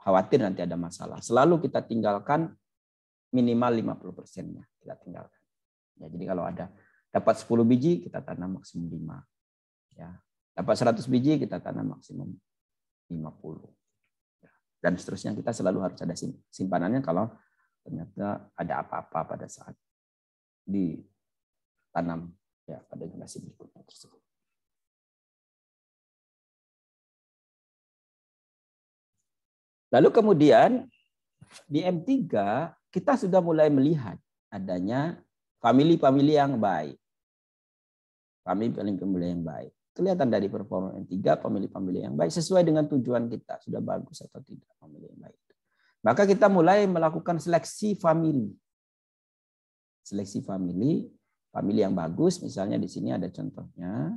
khawatir nanti ada masalah. Selalu kita tinggalkan minimal 50 persennya kita tinggalkan. Ya, jadi kalau ada dapat 10 biji kita tanam maksimum 5 ya. Dapat 100 biji kita tanam maksimum 50. Ya. Dan seterusnya kita selalu harus ada simpanannya kalau ternyata ada apa-apa pada saat ditanam ya pada generasi berikutnya tersebut. Lalu kemudian di M3 kita sudah mulai melihat adanya family-family yang baik. Famili-famili yang baik. Kelihatan dari performa yang tiga, pemilih-pemilih yang baik sesuai dengan tujuan kita sudah bagus atau tidak pemilih yang baik. Maka kita mulai melakukan seleksi famili. Seleksi famili, famili yang bagus misalnya di sini ada contohnya.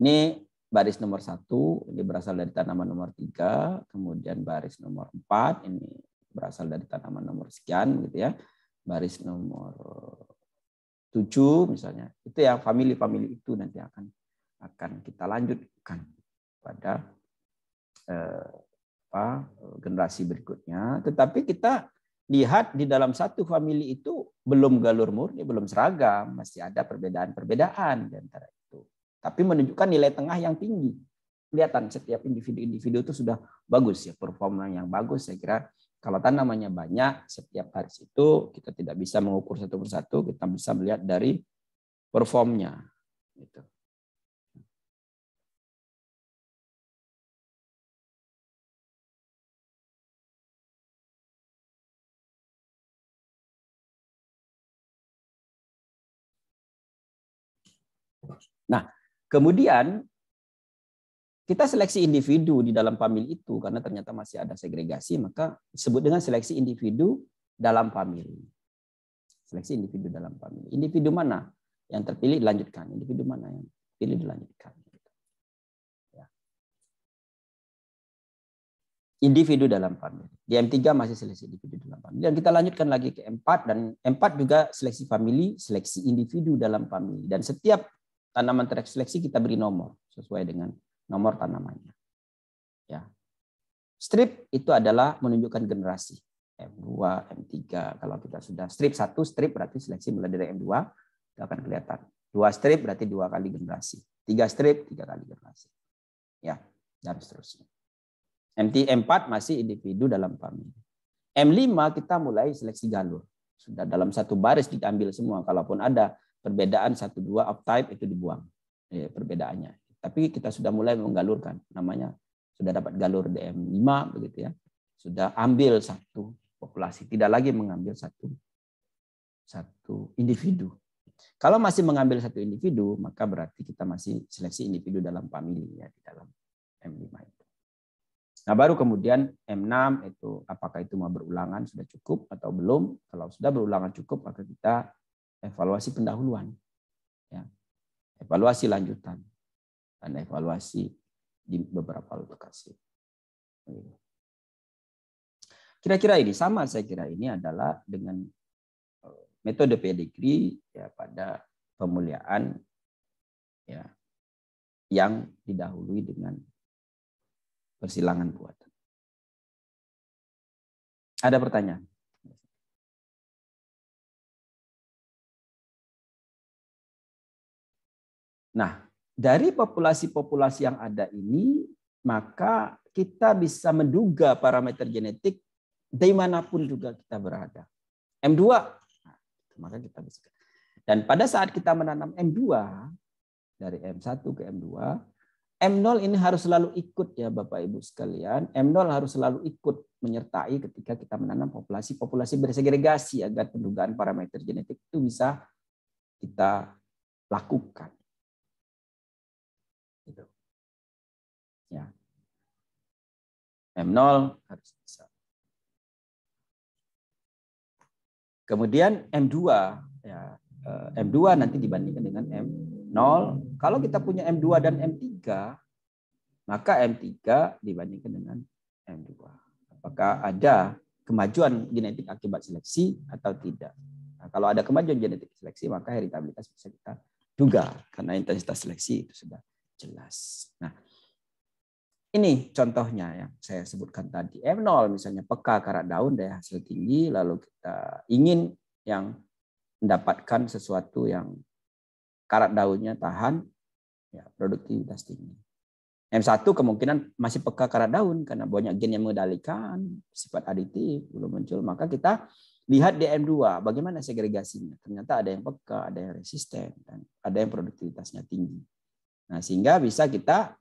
Ini baris nomor satu, ini berasal dari tanaman nomor tiga, kemudian baris nomor empat, ini berasal dari tanaman nomor sekian gitu ya. Baris nomor tujuh misalnya. Itu yang family-family itu nanti akan akan kita lanjutkan pada eh, apa, generasi berikutnya. Tetapi kita lihat di dalam satu family itu belum galur murni, belum seragam, masih ada perbedaan-perbedaan di antara itu. Tapi menunjukkan nilai tengah yang tinggi. Kelihatan setiap individu-individu itu sudah bagus ya performa yang bagus saya kira kalau tanamannya banyak, setiap baris itu kita tidak bisa mengukur satu persatu, kita bisa melihat dari performnya. itu Nah, kemudian kita seleksi individu di dalam famili itu karena ternyata masih ada segregasi maka disebut dengan seleksi individu dalam famili seleksi individu dalam famili individu mana yang terpilih dilanjutkan individu mana yang pilih dilanjutkan ya. individu dalam famili di M3 masih seleksi individu dalam famili dan kita lanjutkan lagi ke M4 dan M4 juga seleksi famili seleksi individu dalam famili dan setiap tanaman terseleksi kita beri nomor sesuai dengan nomor tanamannya. Ya. Strip itu adalah menunjukkan generasi. M2, M3. Kalau kita sudah strip satu strip berarti seleksi mulai dari M2 itu akan kelihatan. Dua strip berarti dua kali generasi. Tiga strip tiga kali generasi. Ya, dan seterusnya. MT 4 masih individu dalam famili. M5 kita mulai seleksi galur. Sudah dalam satu baris diambil semua. Kalaupun ada perbedaan satu dua of type itu dibuang. Ya, perbedaannya tapi kita sudah mulai menggalurkan namanya sudah dapat galur DM5 begitu ya. Sudah ambil satu populasi, tidak lagi mengambil satu satu individu. Kalau masih mengambil satu individu, maka berarti kita masih seleksi individu dalam famili ya di dalam M5 itu. Nah, baru kemudian M6 itu apakah itu mau berulangan sudah cukup atau belum? Kalau sudah berulangan cukup, maka kita evaluasi pendahuluan. Ya. Evaluasi lanjutan dan evaluasi di beberapa lokasi. Kira-kira ini sama saya kira ini adalah dengan eh, metode pedigree ya pada pemuliaan ya yang didahului dengan persilangan buatan. Ada pertanyaan? Nah, dari populasi-populasi yang ada ini, maka kita bisa menduga parameter genetik dimanapun manapun juga kita berada. M2, nah, maka kita bisa. Dan pada saat kita menanam M2, dari M1 ke M2, M0 ini harus selalu ikut ya Bapak Ibu sekalian. M0 harus selalu ikut menyertai ketika kita menanam populasi-populasi bersegregasi agar pendugaan parameter genetik itu bisa kita lakukan. M0 harus bisa. Kemudian M2, ya, eh, M2 nanti dibandingkan dengan M0. Kalau kita punya M2 dan M3, maka M3 dibandingkan dengan M2. Apakah ada kemajuan genetik akibat seleksi atau tidak? Nah, kalau ada kemajuan genetik seleksi, maka heritabilitas bisa kita duga karena intensitas seleksi itu sudah jelas. Nah, ini contohnya yang saya sebutkan tadi. M0 misalnya peka karat daun daya hasil tinggi, lalu kita ingin yang mendapatkan sesuatu yang karat daunnya tahan, ya, produktivitas tinggi. M1 kemungkinan masih peka karat daun karena banyak gen yang mengendalikan, sifat aditif belum muncul, maka kita lihat di M2 bagaimana segregasinya. Ternyata ada yang peka, ada yang resisten, dan ada yang produktivitasnya tinggi. Nah, sehingga bisa kita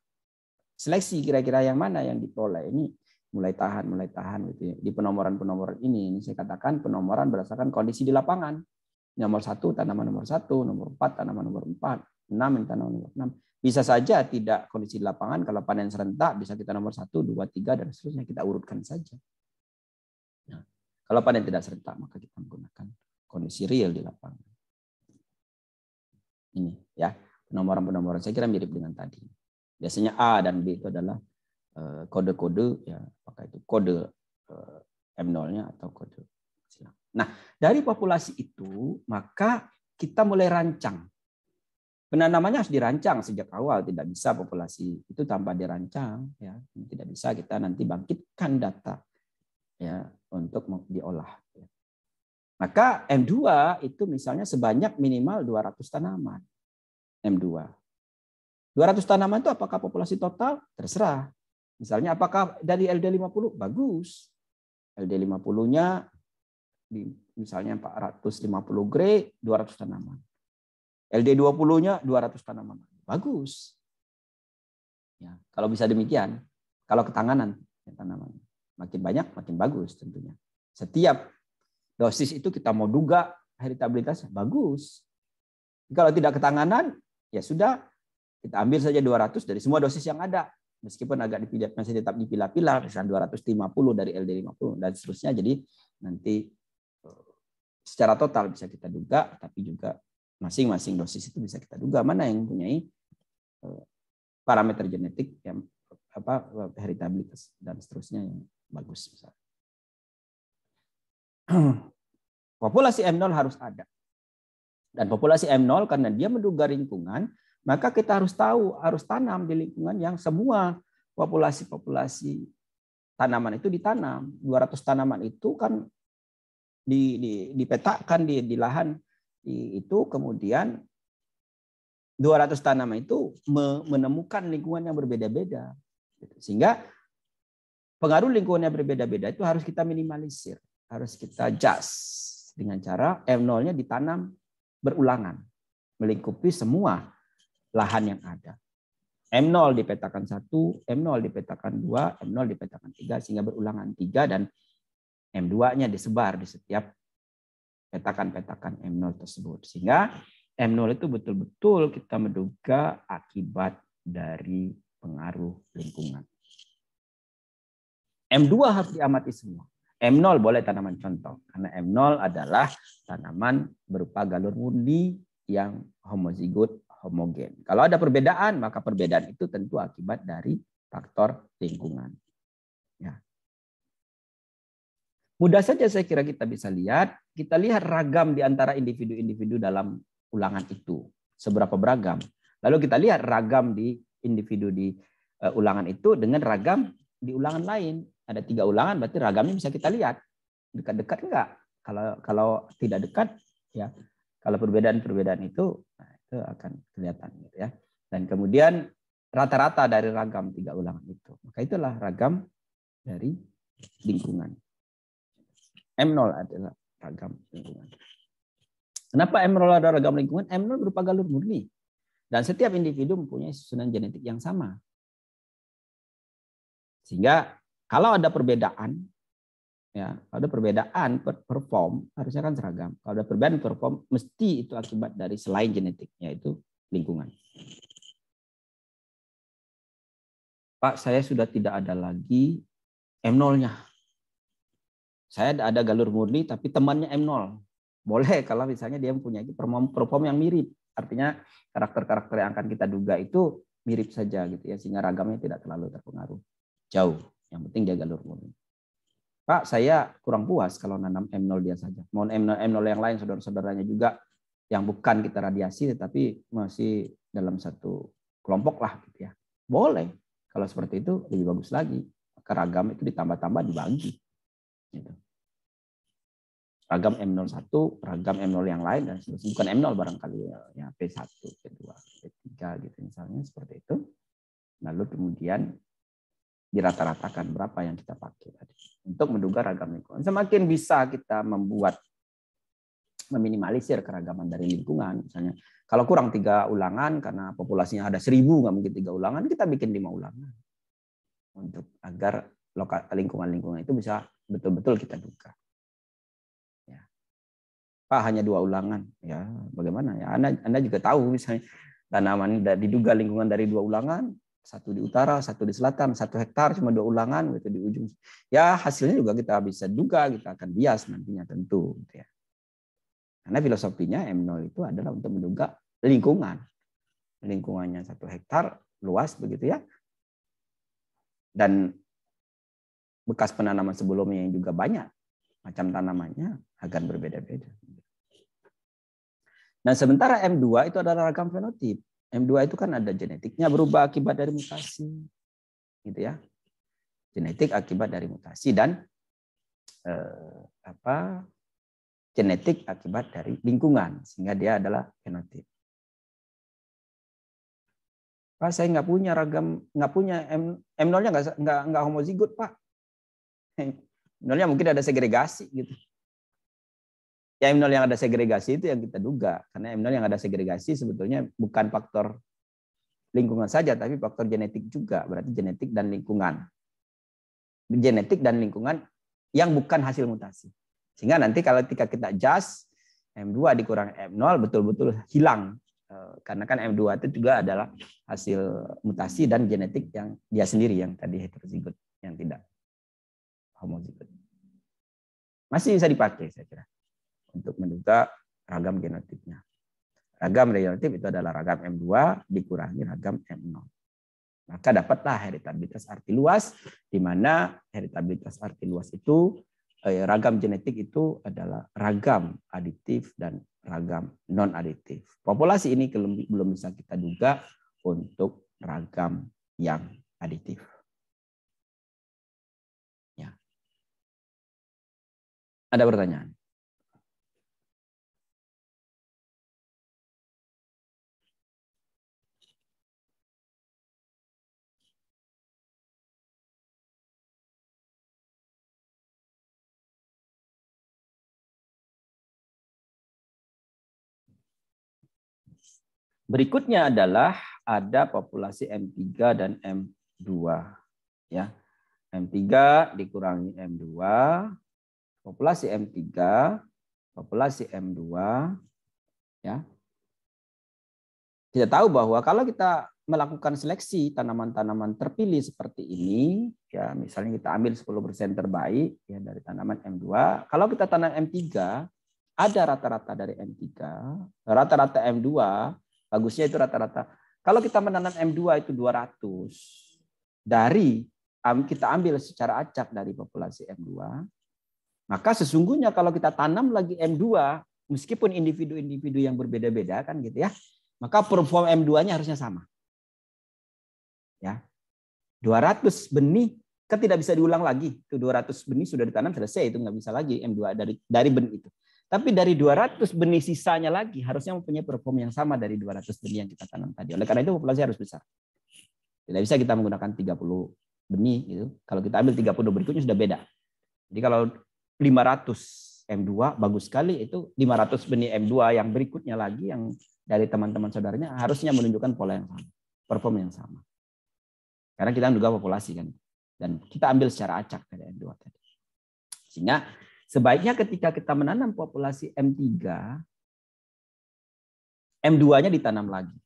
seleksi kira-kira yang mana yang diperoleh ini mulai tahan mulai tahan gitu ya. di penomoran penomoran ini ini saya katakan penomoran berdasarkan kondisi di lapangan nomor satu tanaman nomor satu nomor empat tanaman nomor empat enam tanaman nomor enam bisa saja tidak kondisi di lapangan kalau panen serentak bisa kita nomor satu dua tiga dan seterusnya kita urutkan saja nah, kalau panen tidak serentak maka kita menggunakan kondisi real di lapangan ini ya penomoran penomoran saya kira mirip dengan tadi Biasanya A dan B itu adalah eh, kode-kode ya apakah itu kode eh, M0-nya atau kode silang. Nah, dari populasi itu maka kita mulai rancang. Penanamannya harus dirancang sejak awal, tidak bisa populasi itu tanpa dirancang ya, tidak bisa kita nanti bangkitkan data ya untuk diolah. Ya. Maka M2 itu misalnya sebanyak minimal 200 tanaman. M2 200 tanaman itu apakah populasi total? Terserah. Misalnya apakah dari LD50? Bagus. LD50-nya misalnya 450 gray, 200 tanaman. LD20-nya 200 tanaman. Bagus. Ya, kalau bisa demikian, kalau ketanganan ya, tanamannya. Makin banyak, makin bagus tentunya. Setiap dosis itu kita mau duga heritabilitasnya. Bagus. Kalau tidak ketanganan, ya sudah kita ambil saja 200 dari semua dosis yang ada. Meskipun agak dipilah, masih tetap dipilah-pilah, misalnya 250 dari LD50 dan seterusnya. Jadi nanti eh, secara total bisa kita duga, tapi juga masing-masing dosis itu bisa kita duga mana yang mempunyai eh, parameter genetik yang apa eh, heritabilitas dan seterusnya yang bagus misalnya. Populasi M0 harus ada. Dan populasi M0 karena dia menduga lingkungan, maka kita harus tahu, harus tanam di lingkungan yang semua populasi-populasi tanaman itu ditanam. 200 tanaman itu kan di, di, dipetakan di, di lahan di, itu kemudian 200 tanaman itu menemukan lingkungan yang berbeda-beda. Sehingga pengaruh lingkungannya berbeda-beda itu harus kita minimalisir, harus kita jas dengan cara M0-nya eh, ditanam berulangan, melingkupi semua lahan yang ada. M0 dipetakan 1, M0 dipetakan 2, M0 dipetakan 3, sehingga berulangan 3 dan M2-nya disebar di setiap petakan-petakan M0 tersebut. Sehingga M0 itu betul-betul kita menduga akibat dari pengaruh lingkungan. M2 harus diamati semua. M0 boleh tanaman contoh karena M0 adalah tanaman berupa galur murni yang homozigot homogen. Kalau ada perbedaan, maka perbedaan itu tentu akibat dari faktor lingkungan. Ya. Mudah saja saya kira kita bisa lihat, kita lihat ragam di antara individu-individu dalam ulangan itu. Seberapa beragam. Lalu kita lihat ragam di individu di eh, ulangan itu dengan ragam di ulangan lain. Ada tiga ulangan, berarti ragamnya bisa kita lihat. Dekat-dekat enggak? Kalau kalau tidak dekat, ya kalau perbedaan-perbedaan itu itu akan kelihatan gitu ya. Dan kemudian rata-rata dari ragam tiga ulangan itu. Maka itulah ragam dari lingkungan. M0 adalah ragam lingkungan. Kenapa M0 adalah ragam lingkungan? M0 berupa galur murni. Dan setiap individu mempunyai susunan genetik yang sama. Sehingga kalau ada perbedaan, Ya, kalau ada perbedaan perform harusnya kan seragam. Kalau ada perbedaan perform mesti itu akibat dari selain genetik yaitu lingkungan. Pak, saya sudah tidak ada lagi M0-nya. Saya ada galur murni, tapi temannya M0. Boleh kalau misalnya dia punya perform yang mirip. Artinya karakter-karakter yang akan kita duga itu mirip saja gitu ya, sehingga ragamnya tidak terlalu terpengaruh. Jauh. Yang penting dia galur murni. Pak, saya kurang puas kalau nanam M0 dia saja. Mohon M0, M0 yang lain saudara-saudaranya juga yang bukan kita radiasi tetapi masih dalam satu kelompok lah gitu ya. Boleh. Kalau seperti itu lebih bagus lagi. Keragam itu ditambah-tambah dibagi. Gitu. Ragam M01, ragam M0 yang lain dan seterusnya. Bukan M0 barangkali ya, P1, P2, P3 gitu misalnya seperti itu. Lalu kemudian dirata-ratakan berapa yang kita pakai tadi untuk menduga ragam lingkungan. Semakin bisa kita membuat meminimalisir keragaman dari lingkungan, misalnya kalau kurang tiga ulangan karena populasinya ada seribu nggak mungkin tiga ulangan, kita bikin lima ulangan untuk agar lingkungan-lingkungan itu bisa betul-betul kita duga. Ya. Pak hanya dua ulangan, ya bagaimana? Ya Anda Anda juga tahu misalnya tanaman diduga lingkungan dari dua ulangan, satu di utara, satu di selatan, satu hektar cuma dua ulangan gitu di ujung. Ya hasilnya juga kita bisa duga kita akan bias nantinya tentu gitu ya. Karena filosofinya M0 itu adalah untuk menduga lingkungan. Lingkungannya satu hektar luas begitu ya. Dan bekas penanaman sebelumnya yang juga banyak macam tanamannya akan berbeda-beda. Nah, sementara M2 itu adalah ragam fenotip. M2 itu kan ada genetiknya berubah akibat dari mutasi. Gitu ya. Genetik akibat dari mutasi dan eh, apa? genetik akibat dari lingkungan sehingga dia adalah fenotip. Pak, saya nggak punya ragam, nggak punya M M0-nya nggak nggak nggak homozigot, Pak. M0-nya mungkin ada segregasi gitu ya M0 yang ada segregasi itu yang kita duga karena M0 yang ada segregasi sebetulnya bukan faktor lingkungan saja tapi faktor genetik juga berarti genetik dan lingkungan genetik dan lingkungan yang bukan hasil mutasi sehingga nanti kalau ketika kita adjust M2 dikurang M0 betul-betul hilang eh, karena kan M2 itu juga adalah hasil mutasi dan genetik yang dia sendiri yang tadi heterozigot yang tidak homozigot masih bisa dipakai saya kira untuk menduga ragam genotipnya. Ragam genotip itu adalah ragam M2 dikurangi ragam M0. Maka dapatlah heritabilitas arti luas, di mana heritabilitas arti luas itu eh, ragam genetik itu adalah ragam aditif dan ragam non aditif. Populasi ini belum bisa kita duga untuk ragam yang aditif. Ya. Ada pertanyaan? Berikutnya adalah ada populasi M3 dan M2 ya. M3 dikurangi M2, populasi M3, populasi M2 ya. Kita tahu bahwa kalau kita melakukan seleksi tanaman-tanaman terpilih seperti ini, ya misalnya kita ambil 10% terbaik ya dari tanaman M2, kalau kita tanam M3, ada rata-rata dari M3, rata-rata M2 Bagusnya itu rata-rata. Kalau kita menanam M2 itu 200 dari kita ambil secara acak dari populasi M2, maka sesungguhnya kalau kita tanam lagi M2 meskipun individu-individu yang berbeda-beda kan gitu ya, maka perform M2-nya harusnya sama. Ya. 200 benih kan tidak bisa diulang lagi. Itu 200 benih sudah ditanam selesai itu nggak bisa lagi M2 dari dari benih itu. Tapi dari 200 benih sisanya lagi harusnya mempunyai perform yang sama dari 200 benih yang kita tanam tadi. Oleh karena itu populasi harus besar. Tidak bisa kita menggunakan 30 benih gitu. Kalau kita ambil 30 berikutnya sudah beda. Jadi kalau 500 M2 bagus sekali itu 500 benih M2 yang berikutnya lagi yang dari teman-teman saudaranya harusnya menunjukkan pola yang sama, perform yang sama. Karena kita juga populasi kan dan kita ambil secara acak dari M2 tadi. Sehingga Sebaiknya ketika kita menanam populasi M3, M2-nya ditanam lagi.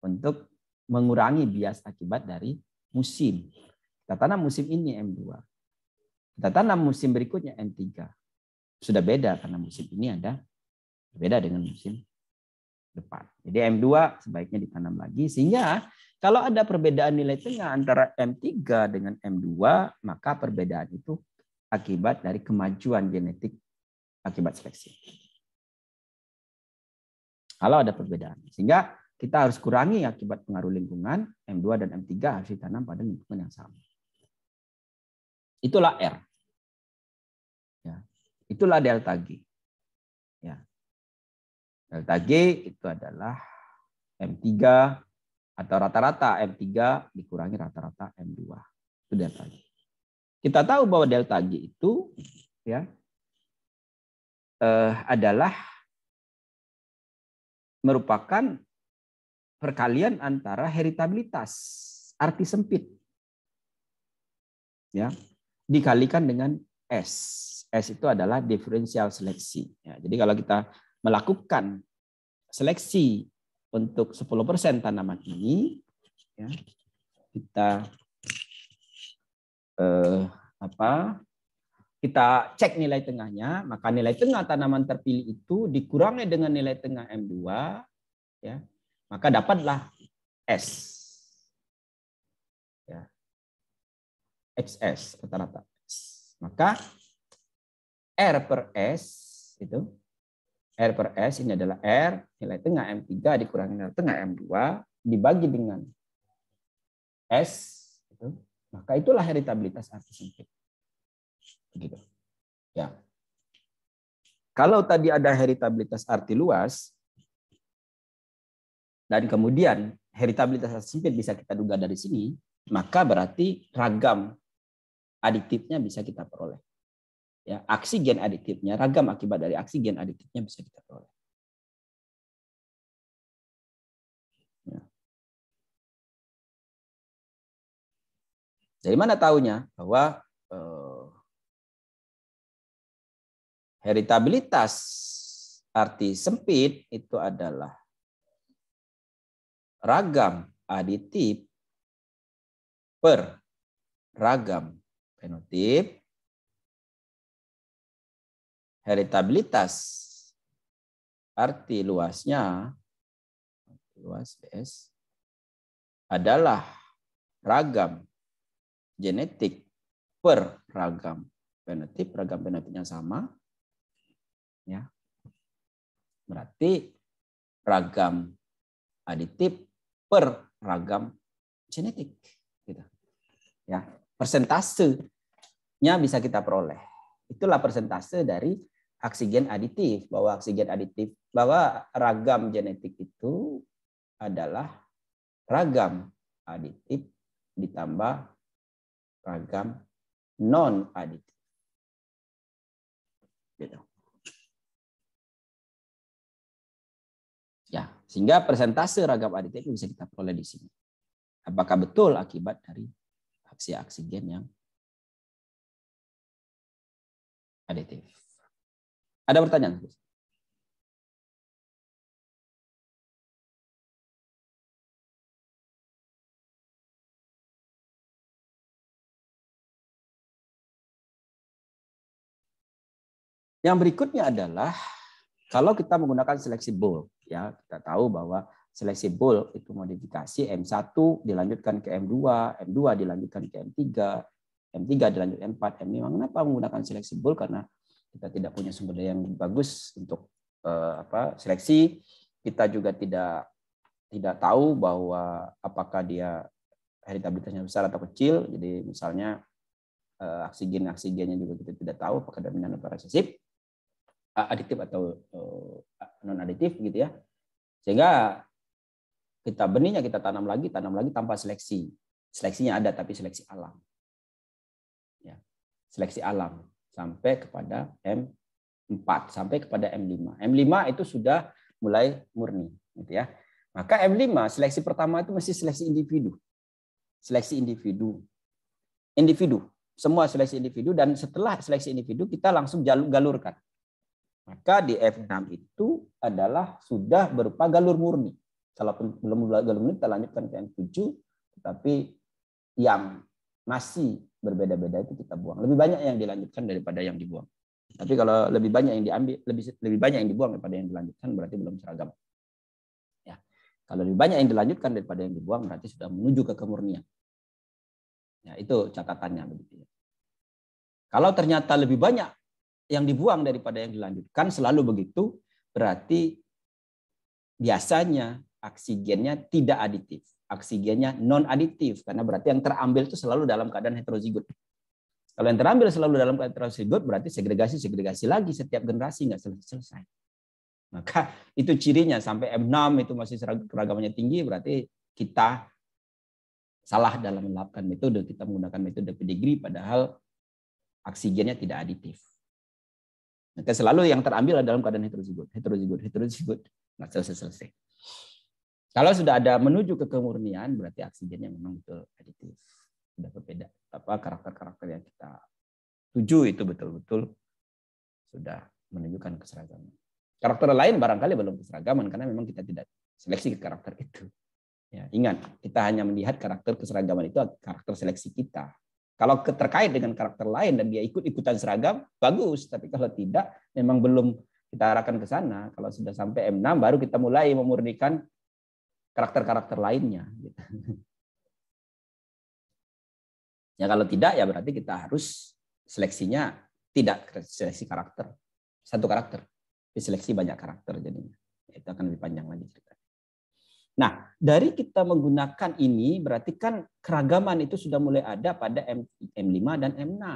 Untuk mengurangi bias akibat dari musim. Kita tanam musim ini M2. Kita tanam musim berikutnya M3. Sudah beda karena musim ini ada beda dengan musim depan. Jadi M2 sebaiknya ditanam lagi sehingga kalau ada perbedaan nilai tengah antara M3 dengan M2, maka perbedaan itu akibat dari kemajuan genetik akibat seleksi. Kalau ada perbedaan. Sehingga kita harus kurangi akibat pengaruh lingkungan, M2 dan M3 harus ditanam pada lingkungan yang sama. Itulah R. Ya. Itulah delta G. Ya. Delta G itu adalah M3 atau rata-rata M3 dikurangi rata-rata M2. Itu delta G. Kita tahu bahwa delta G itu ya eh, adalah merupakan perkalian antara heritabilitas arti sempit ya dikalikan dengan S. S itu adalah diferensial seleksi. Ya, jadi kalau kita melakukan seleksi untuk 10% tanaman ini, ya, kita eh, apa kita cek nilai tengahnya, maka nilai tengah tanaman terpilih itu dikurangi dengan nilai tengah M2 ya. Maka dapatlah S. Ya. XS rata-rata. Maka R per S itu R per S ini adalah R nilai tengah M3 dikurangi nilai tengah M2 dibagi dengan S itu maka itulah heritabilitas arti sempit. Begitu. Ya. Kalau tadi ada heritabilitas arti luas, dan kemudian heritabilitas arti sempit bisa kita duga dari sini, maka berarti ragam adiktifnya bisa kita peroleh. Ya, aksigen adiktifnya ragam akibat dari aksigen adiktifnya bisa kita peroleh. Dari mana tahunya bahwa eh, heritabilitas arti sempit itu adalah ragam aditif per ragam fenotip heritabilitas arti luasnya luas PS adalah ragam genetik per ragam fenotip, ragam fenotipnya sama. Ya. Berarti ragam aditif per ragam genetik gitu. Ya, persentasenya bisa kita peroleh. Itulah persentase dari oksigen aditif bahwa oksigen aditif bahwa ragam genetik itu adalah ragam aditif ditambah ragam non aditif. Gitu. Ya, sehingga persentase ragam aditif bisa kita peroleh di sini. Apakah betul akibat dari aksi aksi gen yang aditif? Ada pertanyaan? Yang berikutnya adalah kalau kita menggunakan seleksi bull, ya kita tahu bahwa seleksi bull itu modifikasi M1 dilanjutkan ke M2, M2 dilanjutkan ke M3, M3 dilanjut M4, M5. Kenapa menggunakan seleksi bull? Karena kita tidak punya sumber daya yang bagus untuk eh, apa seleksi. Kita juga tidak tidak tahu bahwa apakah dia heritabilitasnya besar atau kecil. Jadi misalnya eh, oksigen oksigennya juga kita tidak tahu apakah dominan atau resesif adiktif atau eh, non adiktif gitu ya sehingga kita benihnya kita tanam lagi tanam lagi tanpa seleksi seleksinya ada tapi seleksi alam ya seleksi alam sampai kepada M4 sampai kepada M5 M5 itu sudah mulai murni gitu ya maka M5 seleksi pertama itu masih seleksi individu seleksi individu individu semua seleksi individu dan setelah seleksi individu kita langsung jalur galurkan maka di F6 itu adalah sudah berupa galur murni. Kalau belum galur murni kita lanjutkan ke N7, tetapi yang masih berbeda-beda itu kita buang. Lebih banyak yang dilanjutkan daripada yang dibuang. Tapi kalau lebih banyak yang diambil, lebih lebih banyak yang dibuang daripada yang dilanjutkan berarti belum seragam. Ya. Kalau lebih banyak yang dilanjutkan daripada yang dibuang berarti sudah menuju ke kemurnian. Ya, itu catatannya begitu ya. Kalau ternyata lebih banyak yang dibuang daripada yang dilanjutkan selalu begitu, berarti biasanya oksigennya tidak aditif. Oksigennya non-aditif, karena berarti yang terambil itu selalu dalam keadaan heterozigot. Kalau yang terambil selalu dalam keadaan heterozigot, berarti segregasi-segregasi lagi setiap generasi nggak selesai-selesai. Maka itu cirinya sampai M6 itu masih keragamannya tinggi, berarti kita salah dalam menerapkan metode, kita menggunakan metode pedigree padahal oksigennya tidak aditif. Maka selalu yang terambil adalah dalam keadaan heterozigot, heterozigot, heterozigot. Nah, selesai-selesai. Kalau sudah ada menuju ke kemurnian, berarti oksigennya memang betul aditif. Sudah berbeda. Apa karakter-karakter yang kita tuju itu betul-betul sudah menunjukkan keseragaman. Karakter lain barangkali belum keseragaman karena memang kita tidak seleksi ke karakter itu. Ya, ingat, kita hanya melihat karakter keseragaman itu karakter seleksi kita. Kalau terkait dengan karakter lain dan dia ikut-ikutan seragam, bagus. Tapi kalau tidak, memang belum kita arahkan ke sana. Kalau sudah sampai M6, baru kita mulai memurnikan karakter-karakter lainnya. Gitu. Ya kalau tidak, ya berarti kita harus seleksinya tidak seleksi karakter. Satu karakter. Diseleksi banyak karakter jadinya. Itu akan lebih panjang lagi ceritanya. Nah, dari kita menggunakan ini berarti kan keragaman itu sudah mulai ada pada M, M5 dan M6.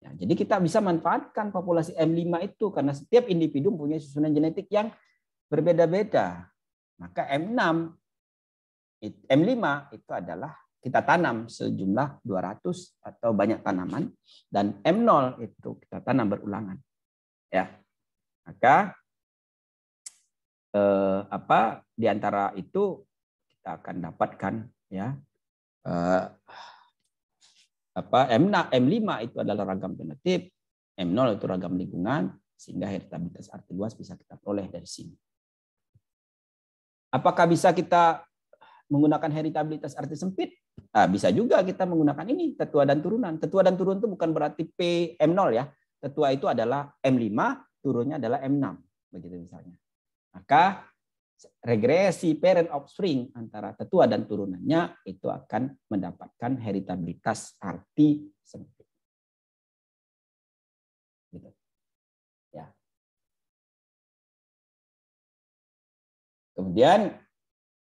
Ya, jadi kita bisa manfaatkan populasi M5 itu karena setiap individu punya susunan genetik yang berbeda-beda. Maka M6 M5 itu adalah kita tanam sejumlah 200 atau banyak tanaman dan M0 itu kita tanam berulangan. Ya. Maka eh, apa di antara itu kita akan dapatkan ya eh, apa m 6 M5 itu adalah ragam genetik, M0 itu ragam lingkungan sehingga heritabilitas arti luas bisa kita peroleh dari sini. Apakah bisa kita menggunakan heritabilitas arti sempit? Nah, bisa juga kita menggunakan ini tetua dan turunan. Tetua dan turun itu bukan berarti P M0 ya. Tetua itu adalah M5, turunnya adalah M6 begitu misalnya. Maka regresi parent offspring antara tetua dan turunannya itu akan mendapatkan heritabilitas arti sempit. Gitu. Ya. Kemudian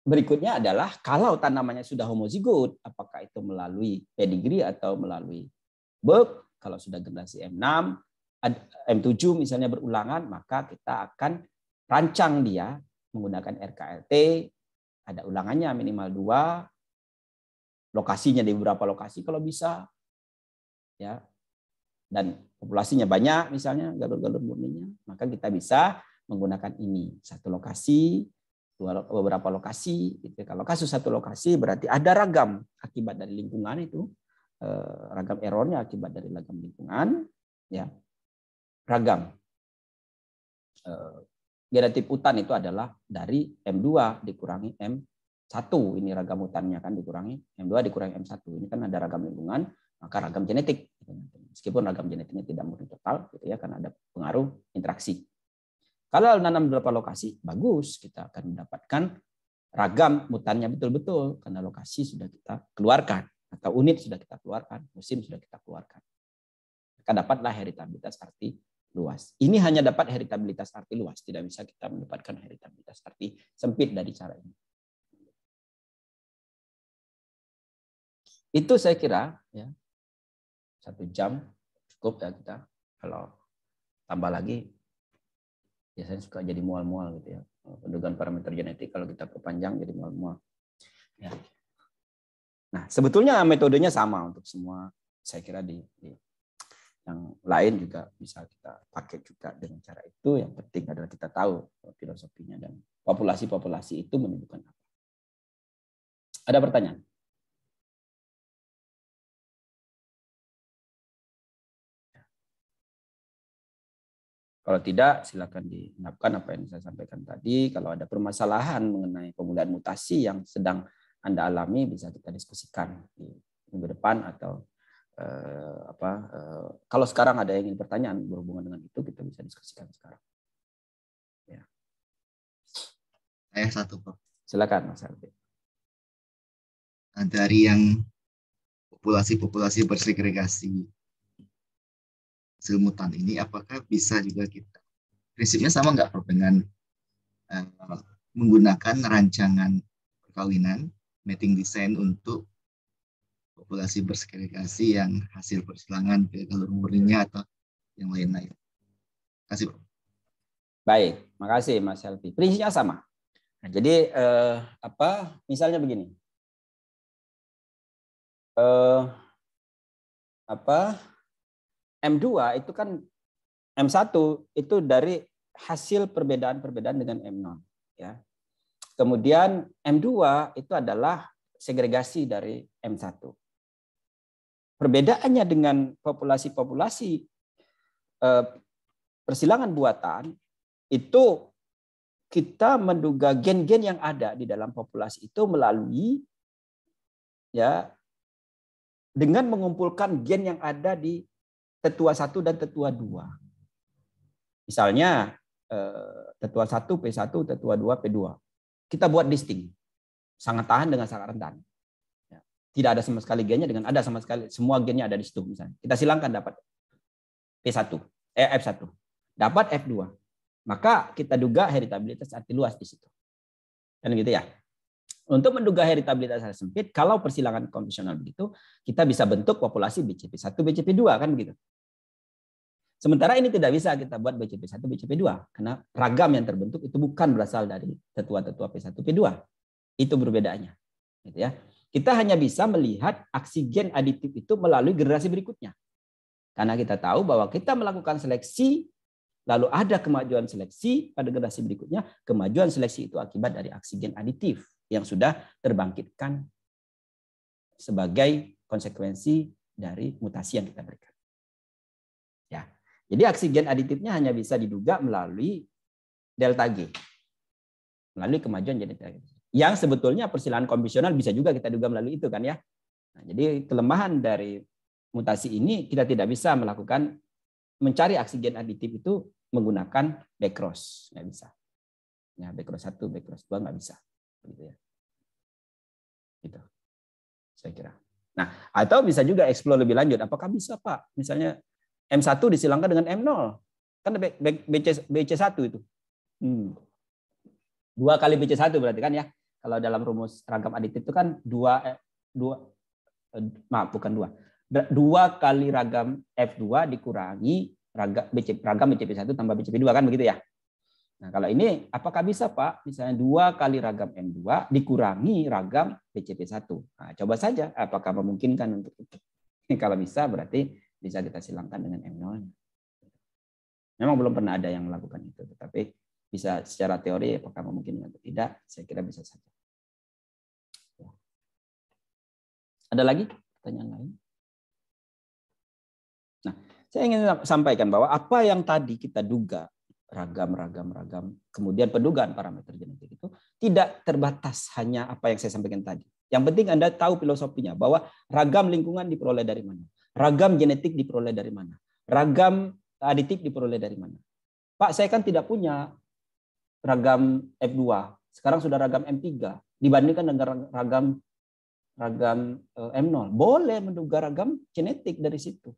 berikutnya adalah kalau tanamannya sudah homozigot, apakah itu melalui pedigree atau melalui book? Kalau sudah generasi M6, M7 misalnya berulangan, maka kita akan rancang dia menggunakan RKLT, ada ulangannya minimal dua, lokasinya di beberapa lokasi kalau bisa, ya dan populasinya banyak misalnya galur-galur murninya, maka kita bisa menggunakan ini satu lokasi, dua, beberapa lokasi. Gitu. Kalau kasus satu lokasi berarti ada ragam akibat dari lingkungan itu, eh, ragam errornya akibat dari ragam lingkungan, ya ragam eh, Genetik hutan itu adalah dari M2 dikurangi M1. Ini ragam hutannya kan dikurangi M2 dikurangi M1. Ini kan ada ragam lingkungan, maka ragam genetik. Meskipun ragam genetiknya tidak murni total, gitu ya, karena ada pengaruh interaksi. Kalau nanam beberapa lokasi, bagus. Kita akan mendapatkan ragam mutannya betul-betul karena lokasi sudah kita keluarkan atau unit sudah kita keluarkan, musim sudah kita keluarkan. Maka dapatlah heritabilitas arti luas. Ini hanya dapat heritabilitas arti luas, tidak bisa kita mendapatkan heritabilitas arti sempit dari cara ini. Itu saya kira ya satu jam cukup ya kita. Kalau tambah lagi biasanya suka jadi mual-mual gitu ya. pendudukan parameter genetik kalau kita perpanjang jadi mual-mual. Ya. Nah, sebetulnya metodenya sama untuk semua saya kira di, di yang lain juga bisa kita pakai juga dengan cara itu. Yang penting adalah kita tahu filosofinya dan populasi-populasi itu menunjukkan apa. Ada pertanyaan? Kalau tidak, silakan diinapkan apa yang saya sampaikan tadi. Kalau ada permasalahan mengenai pemulihan mutasi yang sedang Anda alami, bisa kita diskusikan di minggu depan atau eh, apa eh, kalau sekarang ada yang ingin pertanyaan berhubungan dengan itu kita bisa diskusikan sekarang. Ya. Saya satu Pak. Silakan Mas Ardi. Dari yang populasi-populasi bersegregasi semutan ini apakah bisa juga kita prinsipnya sama nggak Prof dengan eh, menggunakan rancangan perkawinan mating design untuk populasi bersegregasi yang hasil persilangan ke kalur murninya atau yang lain-lain. Terima kasih, Baik, makasih Mas Helvi. Prinsipnya sama. Nah, jadi eh, apa? Misalnya begini. Eh, apa? M2 itu kan M1 itu dari hasil perbedaan-perbedaan dengan M0 ya. Kemudian M2 itu adalah segregasi dari M1. Perbedaannya dengan populasi-populasi eh, persilangan buatan itu kita menduga gen-gen yang ada di dalam populasi itu melalui ya dengan mengumpulkan gen yang ada di tetua satu dan tetua dua. Misalnya eh, tetua satu P1, tetua 2 P2. Kita buat disting. Sangat tahan dengan sangat rentan tidak ada sama sekali gennya dengan ada sama sekali semua gennya ada di situ misalnya. Kita silangkan dapat P1, eh F1. Dapat F2. Maka kita duga heritabilitas arti luas di situ. Kan gitu ya. Untuk menduga heritabilitas secara sempit, kalau persilangan konvensional begitu, kita bisa bentuk populasi BCP1, BCP2 kan begitu. Sementara ini tidak bisa kita buat BCP1, BCP2 karena ragam yang terbentuk itu bukan berasal dari tetua-tetua P1, P2. Itu berbedanya. Gitu ya. Kita hanya bisa melihat aksi gen aditif itu melalui generasi berikutnya. Karena kita tahu bahwa kita melakukan seleksi, lalu ada kemajuan seleksi pada generasi berikutnya, kemajuan seleksi itu akibat dari aksi gen aditif yang sudah terbangkitkan sebagai konsekuensi dari mutasi yang kita berikan. Ya. Jadi gen aditifnya hanya bisa diduga melalui delta G. Melalui kemajuan genetik yang sebetulnya persilangan konvensional bisa juga kita duga melalui itu kan ya. Nah, jadi kelemahan dari mutasi ini kita tidak bisa melakukan mencari aksi gen aditif itu menggunakan backcross nggak bisa. Ya backcross satu, backcross dua nggak bisa, gitu ya. Gitu, saya kira. Nah atau bisa juga explore lebih lanjut. Apakah bisa Pak? Misalnya M1 disilangkan dengan M0 kan BC BC1 itu. Hmm. Dua kali bc satu berarti kan ya. Kalau dalam rumus ragam aditif itu kan dua, eh, dua eh, maaf bukan dua. Dua kali ragam F2 dikurangi ragam BC, ragam bcp satu tambah bcp dua kan begitu ya. Nah, kalau ini apakah bisa Pak? Misalnya dua kali ragam M2 dikurangi ragam bcp satu Nah, coba saja apakah memungkinkan untuk itu. kalau bisa berarti bisa kita silangkan dengan M0. Memang belum pernah ada yang melakukan itu, tetapi bisa secara teori apakah memungkinkan atau tidak saya kira bisa saja ya. ada lagi pertanyaan lain nah saya ingin sampaikan bahwa apa yang tadi kita duga ragam ragam ragam kemudian pendugaan parameter genetik itu tidak terbatas hanya apa yang saya sampaikan tadi yang penting anda tahu filosofinya bahwa ragam lingkungan diperoleh dari mana ragam genetik diperoleh dari mana ragam aditif diperoleh dari mana Pak, saya kan tidak punya ragam F2. Sekarang sudah ragam M3 dibandingkan dengan ragam ragam eh, M0. Boleh menduga ragam genetik dari situ.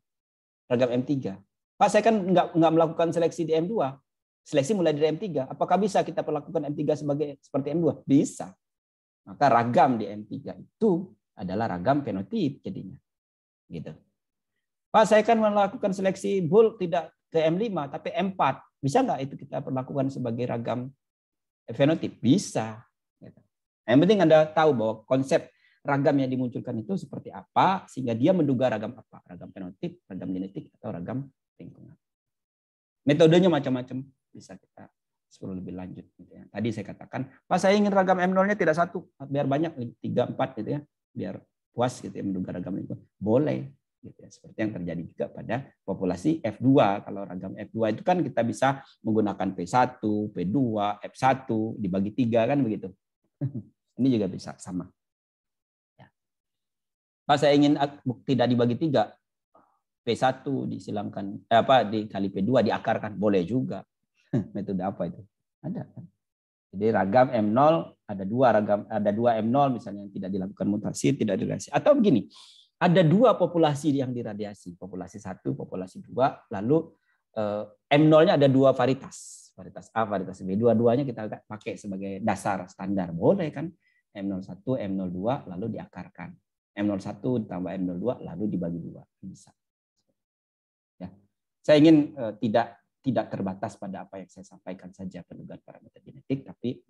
Ragam M3. Pak, saya kan nggak nggak melakukan seleksi di M2. Seleksi mulai dari M3. Apakah bisa kita perlakukan M3 sebagai seperti M2? Bisa. Maka ragam di M3 itu adalah ragam fenotip jadinya. Gitu. Pak, saya kan melakukan seleksi bull tidak ke M5 tapi M4. Bisa nggak itu kita perlakukan sebagai ragam fenotip? Bisa. Gitu. Yang penting Anda tahu bahwa konsep ragam yang dimunculkan itu seperti apa, sehingga dia menduga ragam apa. Ragam fenotip, ragam genetik, atau ragam lingkungan. Metodenya macam-macam bisa kita sepuluh lebih lanjut. Gitu ya. Tadi saya katakan, pas saya ingin ragam M0-nya tidak satu, biar banyak, tiga, empat gitu ya, biar puas gitu ya menduga ragam lingkungan. Boleh, Gitu ya. Seperti yang terjadi juga pada populasi F2. Kalau ragam F2 itu kan kita bisa menggunakan P1, P2, F1 dibagi tiga kan begitu. Ini juga bisa sama. Ya. Pak saya ingin tidak dibagi tiga, P1 disilangkan eh, apa dikali P2 diakarkan boleh juga. Metode apa itu? Ada kan? Jadi ragam M0 ada dua ragam ada dua M0 misalnya yang tidak dilakukan mutasi, tidak dilakukan Atau begini, ada dua populasi yang diradiasi, populasi satu, populasi dua, lalu eh, M0-nya ada dua varietas, varietas A, varietas B. Dua-duanya kita pakai sebagai dasar standar. Boleh kan? M01, M02, lalu diakarkan. M01 ditambah M02, lalu dibagi dua. Bisa. Ya. Saya ingin eh, tidak tidak terbatas pada apa yang saya sampaikan saja penugasan parameter genetik, tapi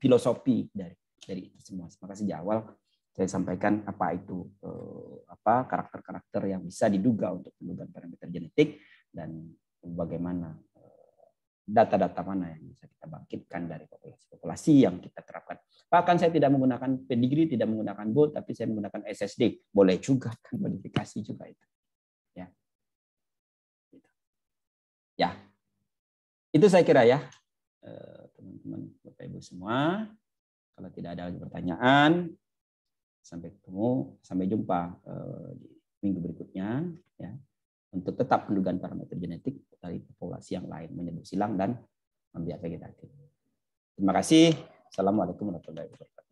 filosofi dari dari itu semua. kasih di awal saya sampaikan apa itu eh, apa karakter-karakter yang bisa diduga untuk pendugaan parameter genetik dan bagaimana eh, data-data mana yang bisa kita bangkitkan dari populasi-populasi yang kita terapkan. Bahkan saya tidak menggunakan pedigree, tidak menggunakan bot, tapi saya menggunakan SSD. Boleh juga kan modifikasi juga itu. Ya. Gitu. Ya. Itu saya kira ya. Eh, teman-teman, Bapak Ibu semua, kalau tidak ada lagi pertanyaan, Sampai ketemu, sampai jumpa eh, di minggu berikutnya ya untuk tetap pendugaan parameter genetik dari populasi yang lain menyebut silang dan membiak vegetatif. Terima kasih. Assalamualaikum warahmatullahi wabarakatuh.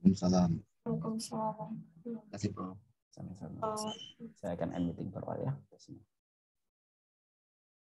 Waalaikumsalam. Waalaikumsalam. Terima kasih, Bro. Sama-sama. Saya akan end meeting all ya.